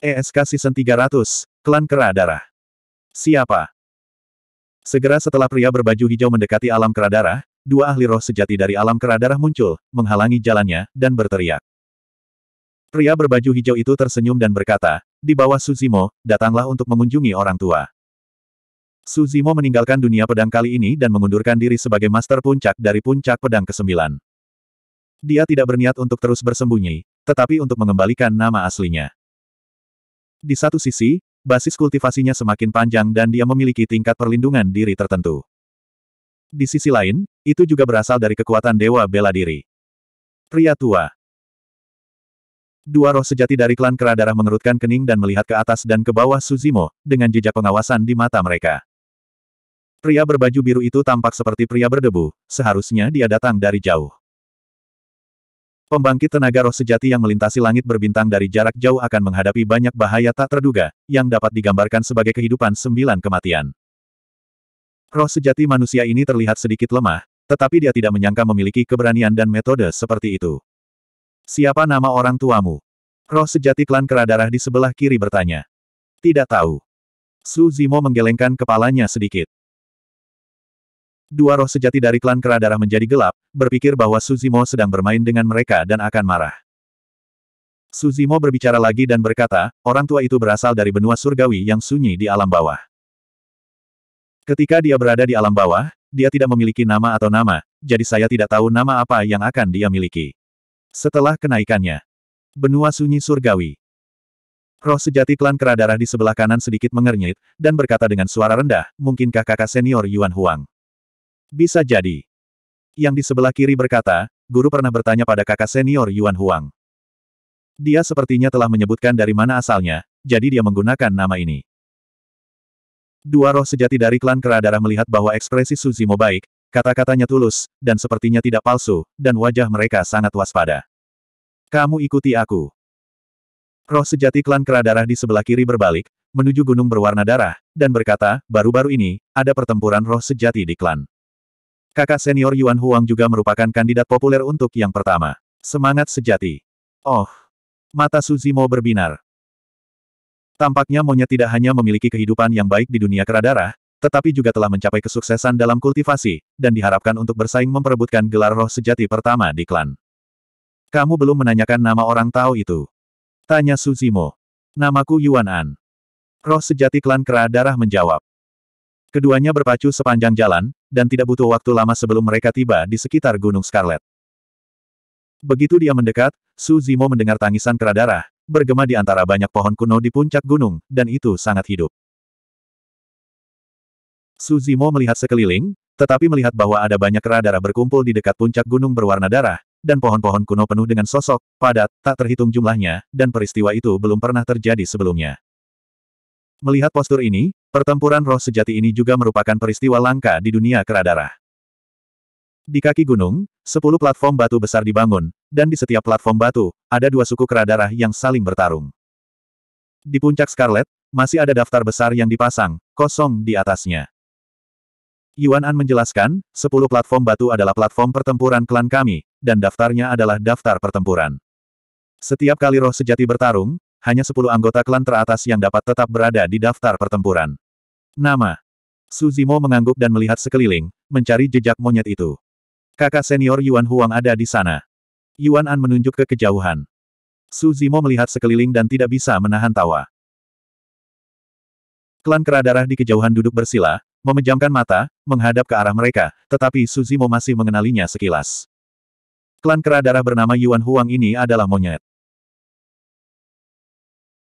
ESK Season 300, Klan Kera Darah. Siapa? Segera setelah pria berbaju hijau mendekati alam kera darah, dua ahli roh sejati dari alam kera darah muncul, menghalangi jalannya, dan berteriak. Pria berbaju hijau itu tersenyum dan berkata, di bawah Suzimo, datanglah untuk mengunjungi orang tua. Suzimo meninggalkan dunia pedang kali ini dan mengundurkan diri sebagai master puncak dari puncak pedang ke-9. Dia tidak berniat untuk terus bersembunyi, tetapi untuk mengembalikan nama aslinya. Di satu sisi, basis kultivasinya semakin panjang dan dia memiliki tingkat perlindungan diri tertentu. Di sisi lain, itu juga berasal dari kekuatan Dewa Bela Diri. Pria tua. Dua roh sejati dari klan kera darah mengerutkan kening dan melihat ke atas dan ke bawah Suzimo, dengan jejak pengawasan di mata mereka. Pria berbaju biru itu tampak seperti pria berdebu, seharusnya dia datang dari jauh. Pembangkit tenaga roh sejati yang melintasi langit berbintang dari jarak jauh akan menghadapi banyak bahaya tak terduga, yang dapat digambarkan sebagai kehidupan sembilan kematian. Roh sejati manusia ini terlihat sedikit lemah, tetapi dia tidak menyangka memiliki keberanian dan metode seperti itu. Siapa nama orang tuamu? Roh sejati klan keradarah di sebelah kiri bertanya. Tidak tahu. Su Zimo menggelengkan kepalanya sedikit dua roh sejati dari klan kera menjadi gelap, berpikir bahwa Suzimo sedang bermain dengan mereka dan akan marah. Suzimo berbicara lagi dan berkata, orang tua itu berasal dari benua surgawi yang sunyi di alam bawah. Ketika dia berada di alam bawah, dia tidak memiliki nama atau nama, jadi saya tidak tahu nama apa yang akan dia miliki. Setelah kenaikannya, benua sunyi surgawi. Roh sejati klan kera di sebelah kanan sedikit mengernyit, dan berkata dengan suara rendah, mungkinkah kakak senior Yuan Huang? Bisa jadi. Yang di sebelah kiri berkata, guru pernah bertanya pada kakak senior Yuan Huang. Dia sepertinya telah menyebutkan dari mana asalnya, jadi dia menggunakan nama ini. Dua roh sejati dari klan Keradara melihat bahwa ekspresi Suzimo baik, kata-katanya tulus, dan sepertinya tidak palsu, dan wajah mereka sangat waspada. Kamu ikuti aku. Roh sejati klan Keradara di sebelah kiri berbalik, menuju gunung berwarna darah, dan berkata, baru-baru ini, ada pertempuran roh sejati di klan. Kakak senior Yuan Huang juga merupakan kandidat populer untuk yang pertama. Semangat sejati. Oh! Mata Suzimo berbinar. Tampaknya monyet tidak hanya memiliki kehidupan yang baik di dunia keradara, tetapi juga telah mencapai kesuksesan dalam kultivasi, dan diharapkan untuk bersaing memperebutkan gelar roh sejati pertama di klan. Kamu belum menanyakan nama orang tahu itu. Tanya Suzimo. Namaku Yuan An. Roh sejati klan Keradara menjawab. Keduanya berpacu sepanjang jalan, dan tidak butuh waktu lama sebelum mereka tiba di sekitar Gunung Scarlet. Begitu dia mendekat, Su Zimo mendengar tangisan keradarah, bergema di antara banyak pohon kuno di puncak gunung, dan itu sangat hidup. Su Zimo melihat sekeliling, tetapi melihat bahwa ada banyak keradara berkumpul di dekat puncak gunung berwarna darah, dan pohon-pohon kuno penuh dengan sosok, padat, tak terhitung jumlahnya, dan peristiwa itu belum pernah terjadi sebelumnya. Melihat postur ini, Pertempuran roh sejati ini juga merupakan peristiwa langka di dunia keradara. Di kaki gunung, sepuluh platform batu besar dibangun, dan di setiap platform batu, ada dua suku keradara yang saling bertarung. Di puncak Scarlet, masih ada daftar besar yang dipasang, kosong di atasnya. Yuan An menjelaskan, sepuluh platform batu adalah platform pertempuran klan kami, dan daftarnya adalah daftar pertempuran. Setiap kali roh sejati bertarung, hanya 10 anggota klan teratas yang dapat tetap berada di daftar pertempuran. Nama. Suzimo mengangguk dan melihat sekeliling, mencari jejak monyet itu. Kakak senior Yuan Huang ada di sana. Yuan An menunjuk ke kejauhan. Suzimo melihat sekeliling dan tidak bisa menahan tawa. Klan Keradarah di kejauhan duduk bersila, memejamkan mata, menghadap ke arah mereka, tetapi Suzimo masih mengenalinya sekilas. Klan Keradarah bernama Yuan Huang ini adalah monyet.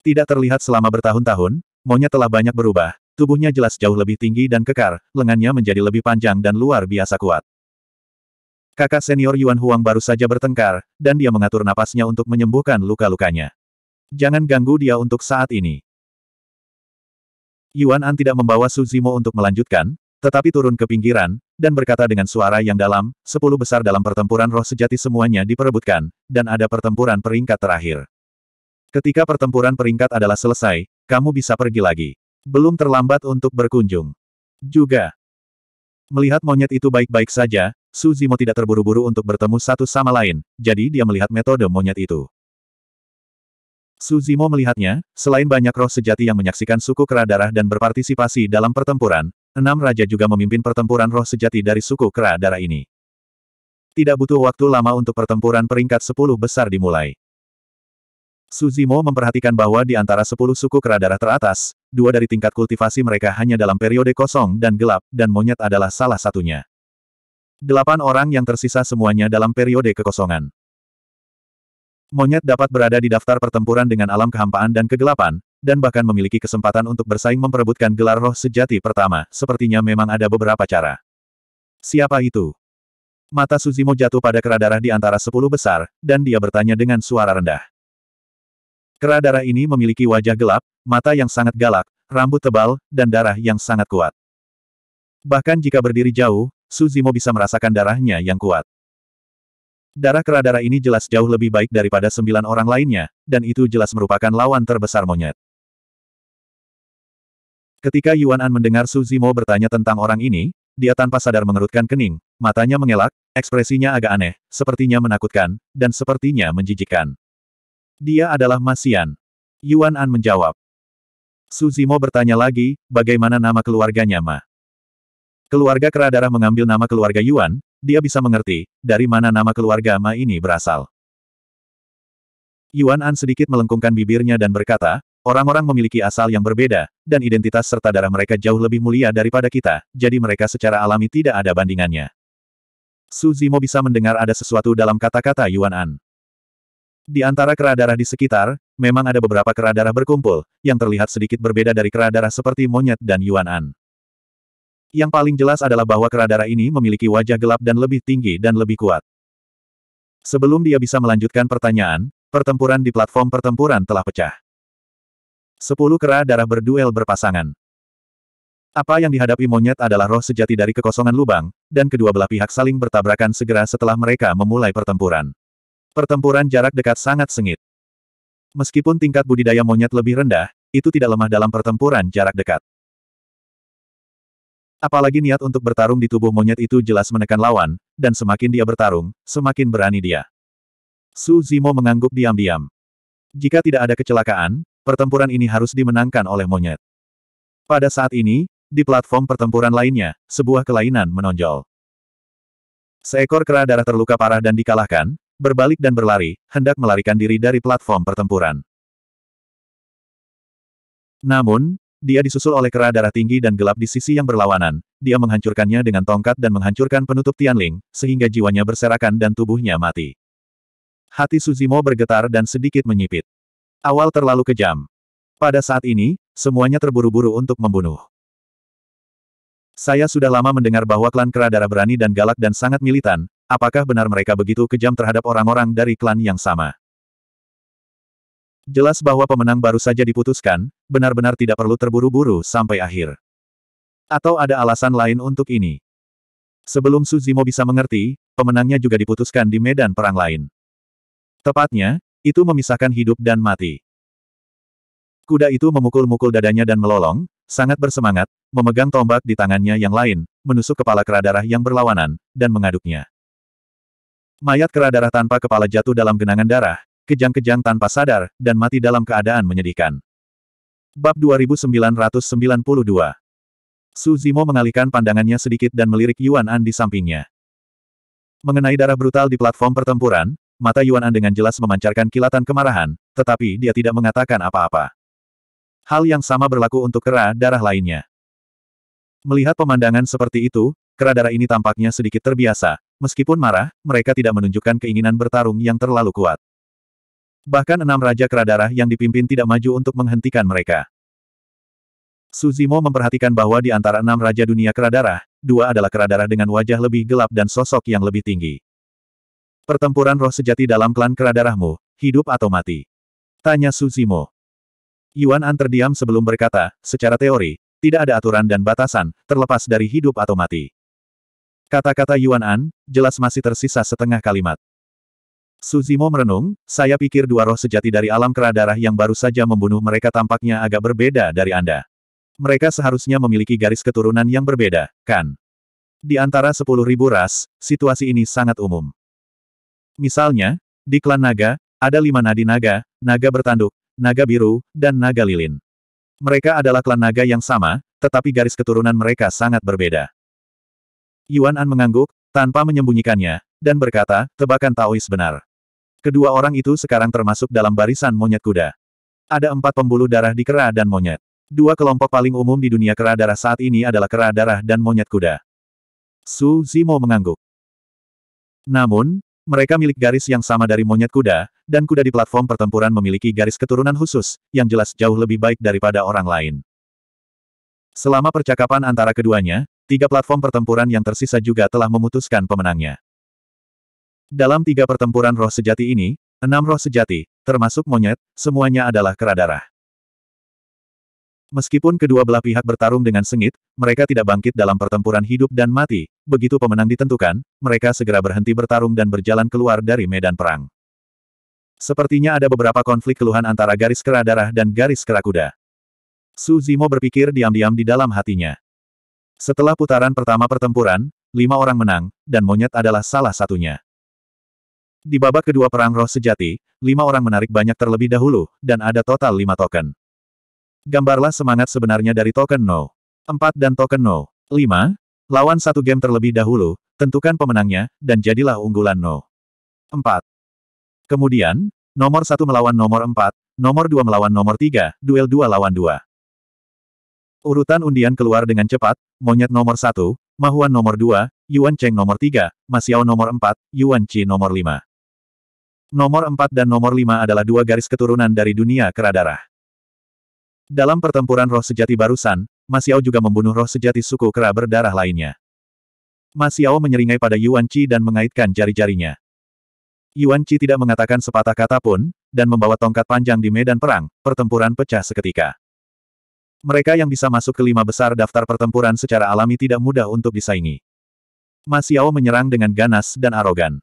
Tidak terlihat selama bertahun-tahun, Monya telah banyak berubah, tubuhnya jelas jauh lebih tinggi dan kekar, lengannya menjadi lebih panjang dan luar biasa kuat. Kakak senior Yuan Huang baru saja bertengkar, dan dia mengatur napasnya untuk menyembuhkan luka-lukanya. Jangan ganggu dia untuk saat ini. Yuan An tidak membawa Su Zimo untuk melanjutkan, tetapi turun ke pinggiran, dan berkata dengan suara yang dalam, sepuluh besar dalam pertempuran roh sejati semuanya diperebutkan, dan ada pertempuran peringkat terakhir. Ketika pertempuran peringkat adalah selesai, kamu bisa pergi lagi. Belum terlambat untuk berkunjung. Juga. Melihat monyet itu baik-baik saja, Suzimo tidak terburu-buru untuk bertemu satu sama lain, jadi dia melihat metode monyet itu. Suzimo melihatnya, selain banyak roh sejati yang menyaksikan suku kera darah dan berpartisipasi dalam pertempuran, enam raja juga memimpin pertempuran roh sejati dari suku kera darah ini. Tidak butuh waktu lama untuk pertempuran peringkat 10 besar dimulai. Suzimo memperhatikan bahwa di antara sepuluh suku kera teratas, dua dari tingkat kultivasi mereka hanya dalam periode kosong dan gelap, dan monyet adalah salah satunya. Delapan orang yang tersisa semuanya dalam periode kekosongan. Monyet dapat berada di daftar pertempuran dengan alam kehampaan dan kegelapan, dan bahkan memiliki kesempatan untuk bersaing memperebutkan gelar roh sejati pertama, sepertinya memang ada beberapa cara. Siapa itu? Mata Suzimo jatuh pada kera di antara sepuluh besar, dan dia bertanya dengan suara rendah. Kera darah ini memiliki wajah gelap, mata yang sangat galak, rambut tebal, dan darah yang sangat kuat. Bahkan jika berdiri jauh, Suzimo bisa merasakan darahnya yang kuat. Darah kera darah ini jelas jauh lebih baik daripada sembilan orang lainnya, dan itu jelas merupakan lawan terbesar monyet. Ketika Yuan An mendengar Suzimo bertanya tentang orang ini, dia tanpa sadar mengerutkan kening, matanya mengelak, ekspresinya agak aneh, sepertinya menakutkan, dan sepertinya menjijikkan. Dia adalah Masian. Yuan An menjawab. Suzimo bertanya lagi, bagaimana nama keluarganya Ma? Keluarga Keradara mengambil nama keluarga Yuan, dia bisa mengerti, dari mana nama keluarga Ma ini berasal. Yuan An sedikit melengkungkan bibirnya dan berkata, orang-orang memiliki asal yang berbeda, dan identitas serta darah mereka jauh lebih mulia daripada kita, jadi mereka secara alami tidak ada bandingannya. Su Zimo bisa mendengar ada sesuatu dalam kata-kata Yuan An. Di antara kera darah di sekitar, memang ada beberapa kera darah berkumpul, yang terlihat sedikit berbeda dari kera darah seperti monyet dan Yuan An. Yang paling jelas adalah bahwa kera darah ini memiliki wajah gelap dan lebih tinggi dan lebih kuat. Sebelum dia bisa melanjutkan pertanyaan, pertempuran di platform pertempuran telah pecah. Sepuluh kera darah berduel berpasangan. Apa yang dihadapi monyet adalah roh sejati dari kekosongan lubang, dan kedua belah pihak saling bertabrakan segera setelah mereka memulai pertempuran. Pertempuran jarak dekat sangat sengit. Meskipun tingkat budidaya monyet lebih rendah, itu tidak lemah dalam pertempuran jarak dekat. Apalagi niat untuk bertarung di tubuh monyet itu jelas menekan lawan, dan semakin dia bertarung, semakin berani dia. Su Zimo mengangguk diam-diam. Jika tidak ada kecelakaan, pertempuran ini harus dimenangkan oleh monyet. Pada saat ini, di platform pertempuran lainnya, sebuah kelainan menonjol. Seekor kera darah terluka parah dan dikalahkan, berbalik dan berlari, hendak melarikan diri dari platform pertempuran. Namun, dia disusul oleh kera darah tinggi dan gelap di sisi yang berlawanan, dia menghancurkannya dengan tongkat dan menghancurkan penutup Tianling, sehingga jiwanya berserakan dan tubuhnya mati. Hati Suzimo bergetar dan sedikit menyipit. Awal terlalu kejam. Pada saat ini, semuanya terburu-buru untuk membunuh. Saya sudah lama mendengar bahwa klan Kera Darah berani dan galak dan sangat militan, Apakah benar mereka begitu kejam terhadap orang-orang dari klan yang sama? Jelas bahwa pemenang baru saja diputuskan, benar-benar tidak perlu terburu-buru sampai akhir. Atau ada alasan lain untuk ini. Sebelum Suzimo bisa mengerti, pemenangnya juga diputuskan di medan perang lain. Tepatnya, itu memisahkan hidup dan mati. Kuda itu memukul-mukul dadanya dan melolong, sangat bersemangat, memegang tombak di tangannya yang lain, menusuk kepala kera darah yang berlawanan, dan mengaduknya. Mayat kera darah tanpa kepala jatuh dalam genangan darah, kejang-kejang tanpa sadar, dan mati dalam keadaan menyedihkan. Bab 2992 Su Zimo mengalihkan pandangannya sedikit dan melirik Yuan An di sampingnya. Mengenai darah brutal di platform pertempuran, mata Yuan An dengan jelas memancarkan kilatan kemarahan, tetapi dia tidak mengatakan apa-apa. Hal yang sama berlaku untuk kera darah lainnya. Melihat pemandangan seperti itu, kera darah ini tampaknya sedikit terbiasa, Meskipun marah, mereka tidak menunjukkan keinginan bertarung yang terlalu kuat. Bahkan enam Raja Keradarah yang dipimpin tidak maju untuk menghentikan mereka. Suzimo memperhatikan bahwa di antara enam Raja Dunia Keradarah, dua adalah Keradarah dengan wajah lebih gelap dan sosok yang lebih tinggi. Pertempuran roh sejati dalam klan Keradarahmu, hidup atau mati? Tanya Suzimo. Yuan An terdiam sebelum berkata, secara teori, tidak ada aturan dan batasan, terlepas dari hidup atau mati. Kata-kata Yuan An, jelas masih tersisa setengah kalimat. Suzimo merenung, saya pikir dua roh sejati dari alam kera darah yang baru saja membunuh mereka tampaknya agak berbeda dari Anda. Mereka seharusnya memiliki garis keturunan yang berbeda, kan? Di antara sepuluh ribu ras, situasi ini sangat umum. Misalnya, di klan naga, ada lima nadi naga, naga bertanduk, naga biru, dan naga lilin. Mereka adalah klan naga yang sama, tetapi garis keturunan mereka sangat berbeda. Yuan An mengangguk, tanpa menyembunyikannya, dan berkata, tebakan Taois benar. Kedua orang itu sekarang termasuk dalam barisan monyet kuda. Ada empat pembuluh darah di kera dan monyet. Dua kelompok paling umum di dunia kera darah saat ini adalah kera darah dan monyet kuda. Su Zimo mengangguk. Namun, mereka milik garis yang sama dari monyet kuda, dan kuda di platform pertempuran memiliki garis keturunan khusus, yang jelas jauh lebih baik daripada orang lain. Selama percakapan antara keduanya, tiga platform pertempuran yang tersisa juga telah memutuskan pemenangnya. Dalam tiga pertempuran roh sejati ini, enam roh sejati, termasuk monyet, semuanya adalah kera darah. Meskipun kedua belah pihak bertarung dengan sengit, mereka tidak bangkit dalam pertempuran hidup dan mati. Begitu pemenang ditentukan, mereka segera berhenti bertarung dan berjalan keluar dari medan perang. Sepertinya ada beberapa konflik keluhan antara garis kera darah dan garis kera kuda. Su Zimo berpikir diam-diam di dalam hatinya. Setelah putaran pertama pertempuran, lima orang menang, dan monyet adalah salah satunya. Di babak kedua perang roh sejati, lima orang menarik banyak terlebih dahulu, dan ada total lima token. Gambarlah semangat sebenarnya dari token No. 4 dan token No. 5. Lawan satu game terlebih dahulu, tentukan pemenangnya, dan jadilah unggulan No. 4. Kemudian, nomor satu melawan nomor 4, nomor 2 melawan nomor 3, duel 2 lawan 2. Urutan undian keluar dengan cepat, Monyet nomor satu, Mahuan nomor dua, Yuan Cheng nomor tiga, Masiao nomor empat, Yuan Qi nomor lima. Nomor empat dan nomor lima adalah dua garis keturunan dari dunia keradarah. Dalam pertempuran roh sejati barusan, Masiao juga membunuh roh sejati suku kera berdarah lainnya. Masiao menyeringai pada Yuan Qi dan mengaitkan jari-jarinya. Yuan Qi tidak mengatakan sepatah kata pun, dan membawa tongkat panjang di medan perang, pertempuran pecah seketika. Mereka yang bisa masuk ke lima besar daftar pertempuran secara alami tidak mudah untuk disaingi. Masiao menyerang dengan ganas dan arogan.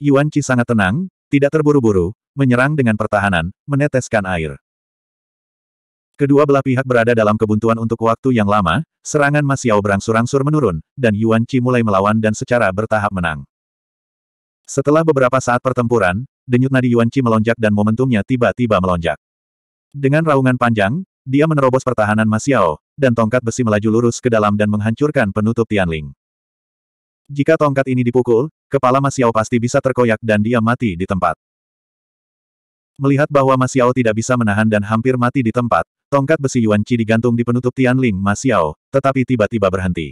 Yuan Qi sangat tenang, tidak terburu-buru, menyerang dengan pertahanan, meneteskan air. Kedua belah pihak berada dalam kebuntuan untuk waktu yang lama, serangan Masiao berangsur-angsur menurun, dan Yuan Qi mulai melawan dan secara bertahap menang. Setelah beberapa saat pertempuran, denyut nadi Yuan Qi melonjak dan momentumnya tiba-tiba melonjak. Dengan raungan panjang, dia menerobos pertahanan Masiao dan tongkat besi melaju lurus ke dalam dan menghancurkan penutup Tianling. Jika tongkat ini dipukul, kepala Masiao pasti bisa terkoyak dan dia mati di tempat. Melihat bahwa Masiao tidak bisa menahan dan hampir mati di tempat, tongkat besi Yuan Qi digantung di penutup Tianling Masiao, tetapi tiba-tiba berhenti.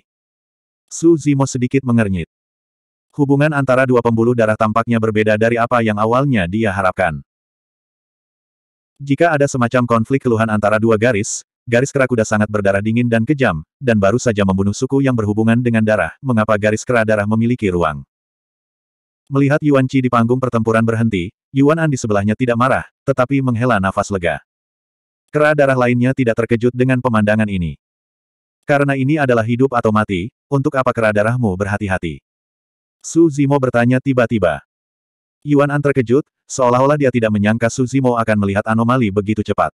Su Zimo sedikit mengernyit. Hubungan antara dua pembuluh darah tampaknya berbeda dari apa yang awalnya dia harapkan. Jika ada semacam konflik keluhan antara dua garis, garis kera kuda sangat berdarah dingin dan kejam, dan baru saja membunuh suku yang berhubungan dengan darah, mengapa garis kera darah memiliki ruang. Melihat Yuan Qi di panggung pertempuran berhenti, Yuan An di sebelahnya tidak marah, tetapi menghela nafas lega. Kera darah lainnya tidak terkejut dengan pemandangan ini. Karena ini adalah hidup atau mati, untuk apa kera darahmu berhati-hati? Su Zimo bertanya tiba-tiba. Yuan An terkejut, seolah-olah dia tidak menyangka Suzimo akan melihat anomali begitu cepat.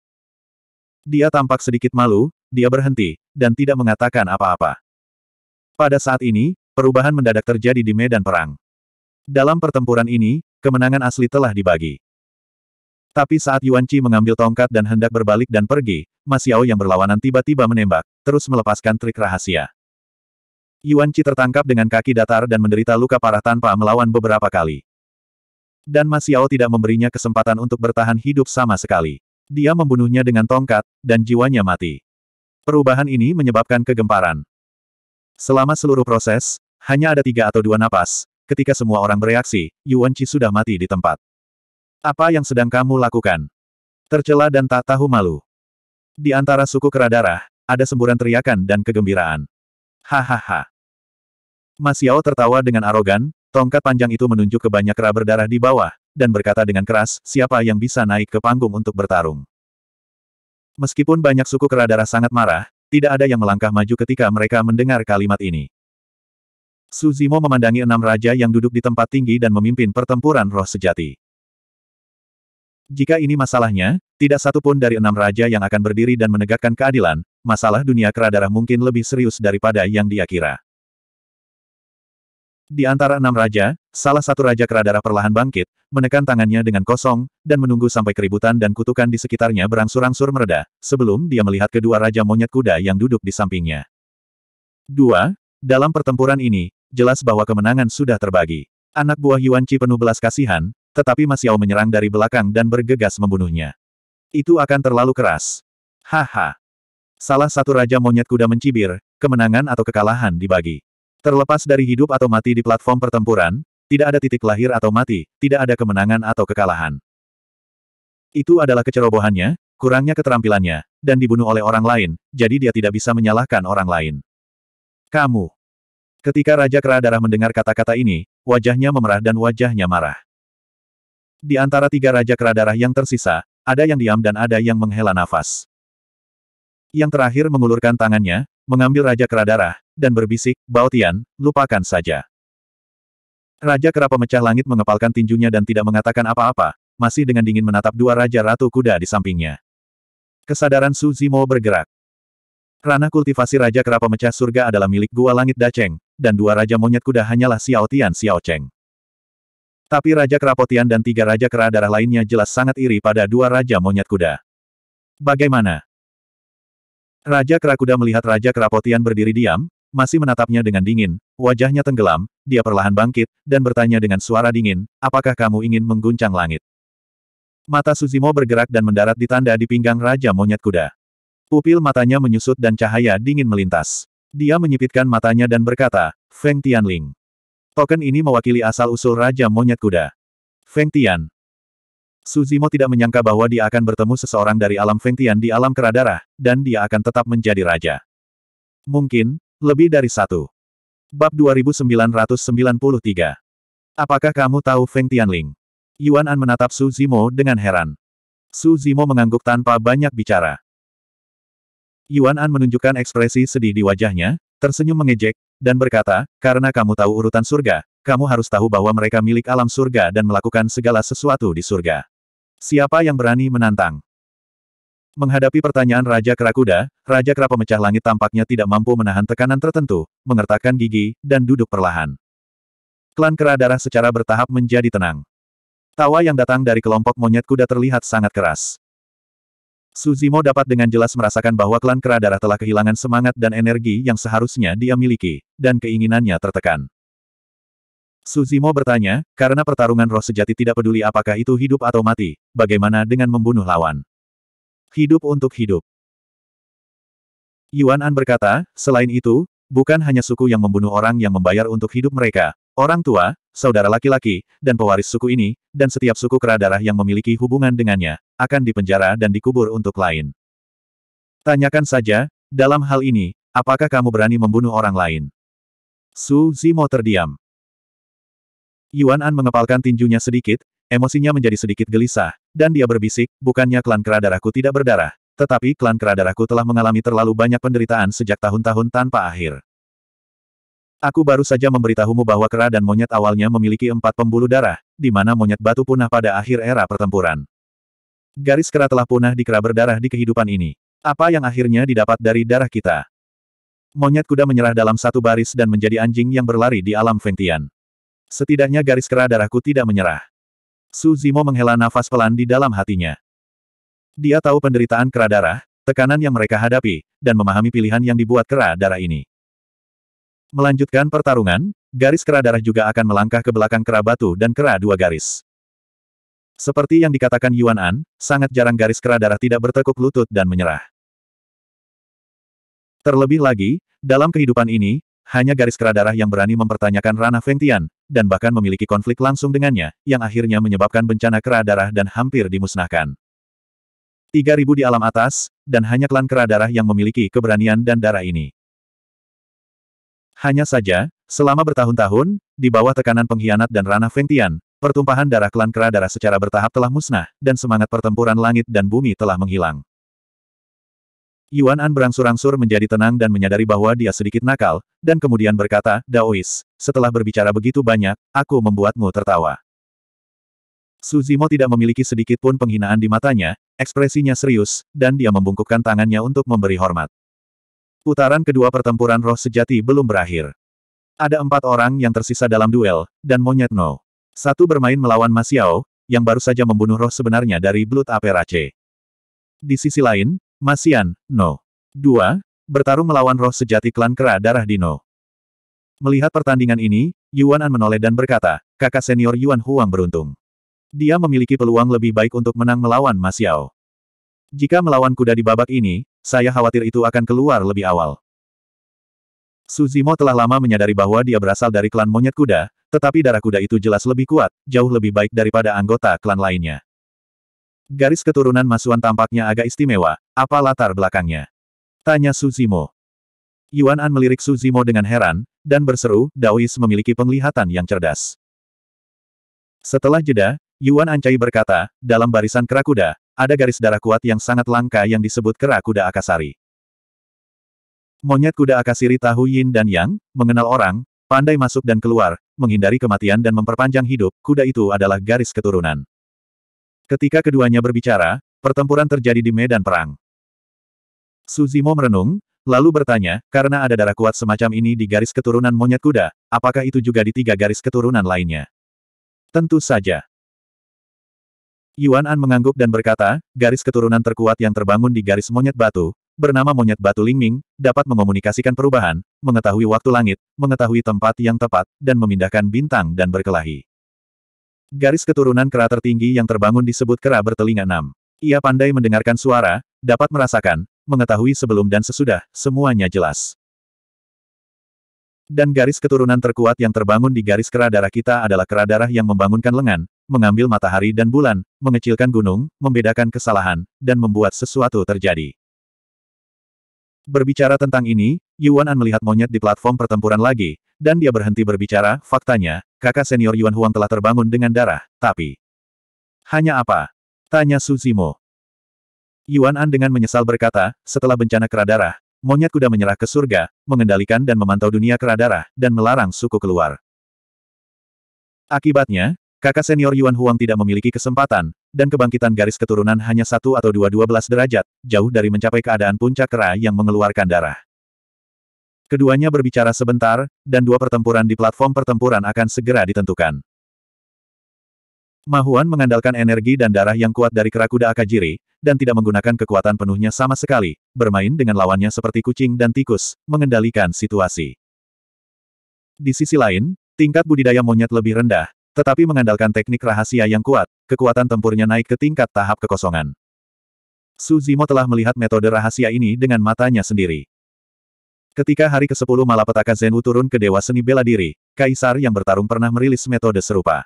Dia tampak sedikit malu, dia berhenti, dan tidak mengatakan apa-apa. Pada saat ini, perubahan mendadak terjadi di medan perang. Dalam pertempuran ini, kemenangan asli telah dibagi. Tapi saat Yuan Qi mengambil tongkat dan hendak berbalik dan pergi, Mas Yao yang berlawanan tiba-tiba menembak, terus melepaskan trik rahasia. Yuan Qi tertangkap dengan kaki datar dan menderita luka parah tanpa melawan beberapa kali. Dan Masiao tidak memberinya kesempatan untuk bertahan hidup sama sekali. Dia membunuhnya dengan tongkat, dan jiwanya mati. Perubahan ini menyebabkan kegemparan. Selama seluruh proses, hanya ada tiga atau dua napas, ketika semua orang bereaksi, Yuan Qi sudah mati di tempat. Apa yang sedang kamu lakukan? Tercela dan tak tahu malu. Di antara suku keradarah, ada semburan teriakan dan kegembiraan. Hahaha. Mas tertawa dengan arogan, Tongkat panjang itu menunjuk ke banyak kera berdarah di bawah, dan berkata dengan keras, siapa yang bisa naik ke panggung untuk bertarung. Meskipun banyak suku kera darah sangat marah, tidak ada yang melangkah maju ketika mereka mendengar kalimat ini. Suzimo memandangi enam raja yang duduk di tempat tinggi dan memimpin pertempuran roh sejati. Jika ini masalahnya, tidak satu pun dari enam raja yang akan berdiri dan menegakkan keadilan, masalah dunia kera darah mungkin lebih serius daripada yang dia kira. Di antara enam raja, salah satu raja keradara perlahan bangkit, menekan tangannya dengan kosong, dan menunggu sampai keributan dan kutukan di sekitarnya berangsur-angsur mereda, sebelum dia melihat kedua raja monyet kuda yang duduk di sampingnya. 2. Dalam pertempuran ini, jelas bahwa kemenangan sudah terbagi. Anak buah Yuan Qi penuh belas kasihan, tetapi Mas Yao menyerang dari belakang dan bergegas membunuhnya. Itu akan terlalu keras. Haha. Salah satu raja monyet kuda mencibir, kemenangan atau kekalahan dibagi. Terlepas dari hidup atau mati di platform pertempuran, tidak ada titik lahir atau mati, tidak ada kemenangan atau kekalahan. Itu adalah kecerobohannya, kurangnya keterampilannya, dan dibunuh oleh orang lain, jadi dia tidak bisa menyalahkan orang lain. Kamu. Ketika Raja Kera Darah mendengar kata-kata ini, wajahnya memerah dan wajahnya marah. Di antara tiga Raja Kera Darah yang tersisa, ada yang diam dan ada yang menghela nafas. Yang terakhir mengulurkan tangannya, mengambil Raja Keradarah, dan berbisik, Baotian, lupakan saja. Raja Kera pemecah langit mengepalkan tinjunya dan tidak mengatakan apa-apa, masih dengan dingin menatap dua Raja Ratu Kuda di sampingnya. Kesadaran Su Zimo bergerak. Ranah kultivasi Raja Kera pemecah surga adalah milik Gua Langit Daceng, dan dua Raja Monyet Kuda hanyalah Xiao Tian Xiao Cheng. Tapi Raja Kerapotian dan tiga Raja Kera darah lainnya jelas sangat iri pada dua Raja Monyet Kuda. Bagaimana? Raja Kerakuda melihat Raja Kerapotian berdiri diam, masih menatapnya dengan dingin, wajahnya tenggelam, dia perlahan bangkit, dan bertanya dengan suara dingin, apakah kamu ingin mengguncang langit? Mata Suzimo bergerak dan mendarat di tanda di pinggang Raja Monyet Kuda. Pupil matanya menyusut dan cahaya dingin melintas. Dia menyipitkan matanya dan berkata, Feng Tianling. Token ini mewakili asal-usul Raja Monyet Kuda. Feng Tian, Suzimo tidak menyangka bahwa dia akan bertemu seseorang dari alam Fengtian di alam Keradara, dan dia akan tetap menjadi raja. Mungkin, lebih dari satu. Bab 2993 Apakah kamu tahu Feng Tianling? Yuan An menatap Su Zimo dengan heran. Su Zimo mengangguk tanpa banyak bicara. Yuan An menunjukkan ekspresi sedih di wajahnya, tersenyum mengejek, dan berkata, karena kamu tahu urutan surga, kamu harus tahu bahwa mereka milik alam surga dan melakukan segala sesuatu di surga. Siapa yang berani menantang? Menghadapi pertanyaan Raja Kerakuda, Raja Kera Pemecah Langit tampaknya tidak mampu menahan tekanan tertentu, mengertakkan gigi, dan duduk perlahan. Klan Kera Darah secara bertahap menjadi tenang. Tawa yang datang dari kelompok monyet kuda terlihat sangat keras. Suzimo dapat dengan jelas merasakan bahwa klan Kera Darah telah kehilangan semangat dan energi yang seharusnya dia miliki, dan keinginannya tertekan. Suzimo bertanya, karena pertarungan roh sejati tidak peduli apakah itu hidup atau mati, bagaimana dengan membunuh lawan? Hidup untuk hidup. Yuan An berkata, selain itu, bukan hanya suku yang membunuh orang yang membayar untuk hidup mereka, orang tua, saudara laki-laki, dan pewaris suku ini, dan setiap suku kera darah yang memiliki hubungan dengannya, akan dipenjara dan dikubur untuk lain. Tanyakan saja, dalam hal ini, apakah kamu berani membunuh orang lain? Su Zimo terdiam. Yuan An mengepalkan tinjunya sedikit, emosinya menjadi sedikit gelisah, dan dia berbisik, bukannya klan keradaraku tidak berdarah, tetapi klan keradaraku telah mengalami terlalu banyak penderitaan sejak tahun-tahun tanpa akhir. Aku baru saja memberitahumu bahwa kera dan monyet awalnya memiliki empat pembuluh darah, di mana monyet batu punah pada akhir era pertempuran. Garis kera telah punah di kera berdarah di kehidupan ini. Apa yang akhirnya didapat dari darah kita? Monyet kuda menyerah dalam satu baris dan menjadi anjing yang berlari di alam ventian. Setidaknya garis kera darahku tidak menyerah. Su Zimo menghela nafas pelan di dalam hatinya. Dia tahu penderitaan kera darah, tekanan yang mereka hadapi, dan memahami pilihan yang dibuat kera darah ini. Melanjutkan pertarungan, garis kera darah juga akan melangkah ke belakang kera batu dan kera dua garis. Seperti yang dikatakan Yuan An, sangat jarang garis kera darah tidak bertekuk lutut dan menyerah. Terlebih lagi, dalam kehidupan ini, hanya garis kera yang berani mempertanyakan ranah Feng Tian, dan bahkan memiliki konflik langsung dengannya, yang akhirnya menyebabkan bencana kera darah dan hampir dimusnahkan. 3000 di alam atas, dan hanya klan kera yang memiliki keberanian dan darah ini. Hanya saja, selama bertahun-tahun, di bawah tekanan pengkhianat dan ranah Feng Tian, pertumpahan darah klan kera secara bertahap telah musnah, dan semangat pertempuran langit dan bumi telah menghilang. Yuan An berangsur-angsur menjadi tenang dan menyadari bahwa dia sedikit nakal, dan kemudian berkata, Daois, setelah berbicara begitu banyak, aku membuatmu tertawa. Suzimo tidak memiliki sedikit pun penghinaan di matanya, ekspresinya serius, dan dia membungkukkan tangannya untuk memberi hormat. Putaran kedua pertempuran roh sejati belum berakhir. Ada empat orang yang tersisa dalam duel, dan monyet No. Satu bermain melawan Masiao, yang baru saja membunuh roh sebenarnya dari Blood Aperace. Di sisi lain, Masian, No. 2. Bertarung melawan roh sejati klan kera darah Dino. Melihat pertandingan ini, Yuan An menoleh dan berkata, kakak senior Yuan Huang beruntung. Dia memiliki peluang lebih baik untuk menang melawan Mas Yao. Jika melawan kuda di babak ini, saya khawatir itu akan keluar lebih awal. Suzimo telah lama menyadari bahwa dia berasal dari klan monyet kuda, tetapi darah kuda itu jelas lebih kuat, jauh lebih baik daripada anggota klan lainnya. Garis keturunan Masuan tampaknya agak istimewa, apa latar belakangnya? Tanya Suzimo. Yuan An melirik Suzimo dengan heran, dan berseru, Daois memiliki penglihatan yang cerdas. Setelah jeda, Yuan Ancai berkata, dalam barisan kerakuda, ada garis darah kuat yang sangat langka yang disebut kerakuda Akasari. Monyet kuda Akasiri tahu Yin dan Yang, mengenal orang, pandai masuk dan keluar, menghindari kematian dan memperpanjang hidup, kuda itu adalah garis keturunan. Ketika keduanya berbicara, pertempuran terjadi di medan perang. Suzimo merenung, lalu bertanya, karena ada darah kuat semacam ini di garis keturunan monyet kuda, apakah itu juga di tiga garis keturunan lainnya? Tentu saja. Yuan An mengangguk dan berkata, garis keturunan terkuat yang terbangun di garis monyet batu, bernama monyet batu Lingming, dapat mengomunikasikan perubahan, mengetahui waktu langit, mengetahui tempat yang tepat, dan memindahkan bintang dan berkelahi. Garis keturunan kera tertinggi yang terbangun disebut kera bertelinga enam. Ia pandai mendengarkan suara, dapat merasakan, mengetahui sebelum dan sesudah, semuanya jelas. Dan garis keturunan terkuat yang terbangun di garis kera darah kita adalah kera darah yang membangunkan lengan, mengambil matahari dan bulan, mengecilkan gunung, membedakan kesalahan, dan membuat sesuatu terjadi. Berbicara tentang ini, Yuan An melihat monyet di platform pertempuran lagi, dan dia berhenti berbicara, faktanya, kakak senior Yuan Huang telah terbangun dengan darah, tapi... Hanya apa? Tanya Su Zimo. Yuan An dengan menyesal berkata, setelah bencana keradara, monyet kuda menyerah ke surga, mengendalikan dan memantau dunia keradara dan melarang suku keluar. Akibatnya, kakak senior Yuan Huang tidak memiliki kesempatan, dan kebangkitan garis keturunan hanya satu atau dua dua belas derajat, jauh dari mencapai keadaan puncak kera yang mengeluarkan darah. Keduanya berbicara sebentar, dan dua pertempuran di platform pertempuran akan segera ditentukan. Mahuan mengandalkan energi dan darah yang kuat dari Kerakuda Akajiri, dan tidak menggunakan kekuatan penuhnya sama sekali, bermain dengan lawannya seperti kucing dan tikus, mengendalikan situasi. Di sisi lain, tingkat budidaya monyet lebih rendah, tetapi mengandalkan teknik rahasia yang kuat, kekuatan tempurnya naik ke tingkat tahap kekosongan. Suzimo telah melihat metode rahasia ini dengan matanya sendiri. Ketika hari ke-10 malapetaka Zenwu turun ke Dewa Seni Bela Diri, Kaisar yang bertarung pernah merilis metode serupa.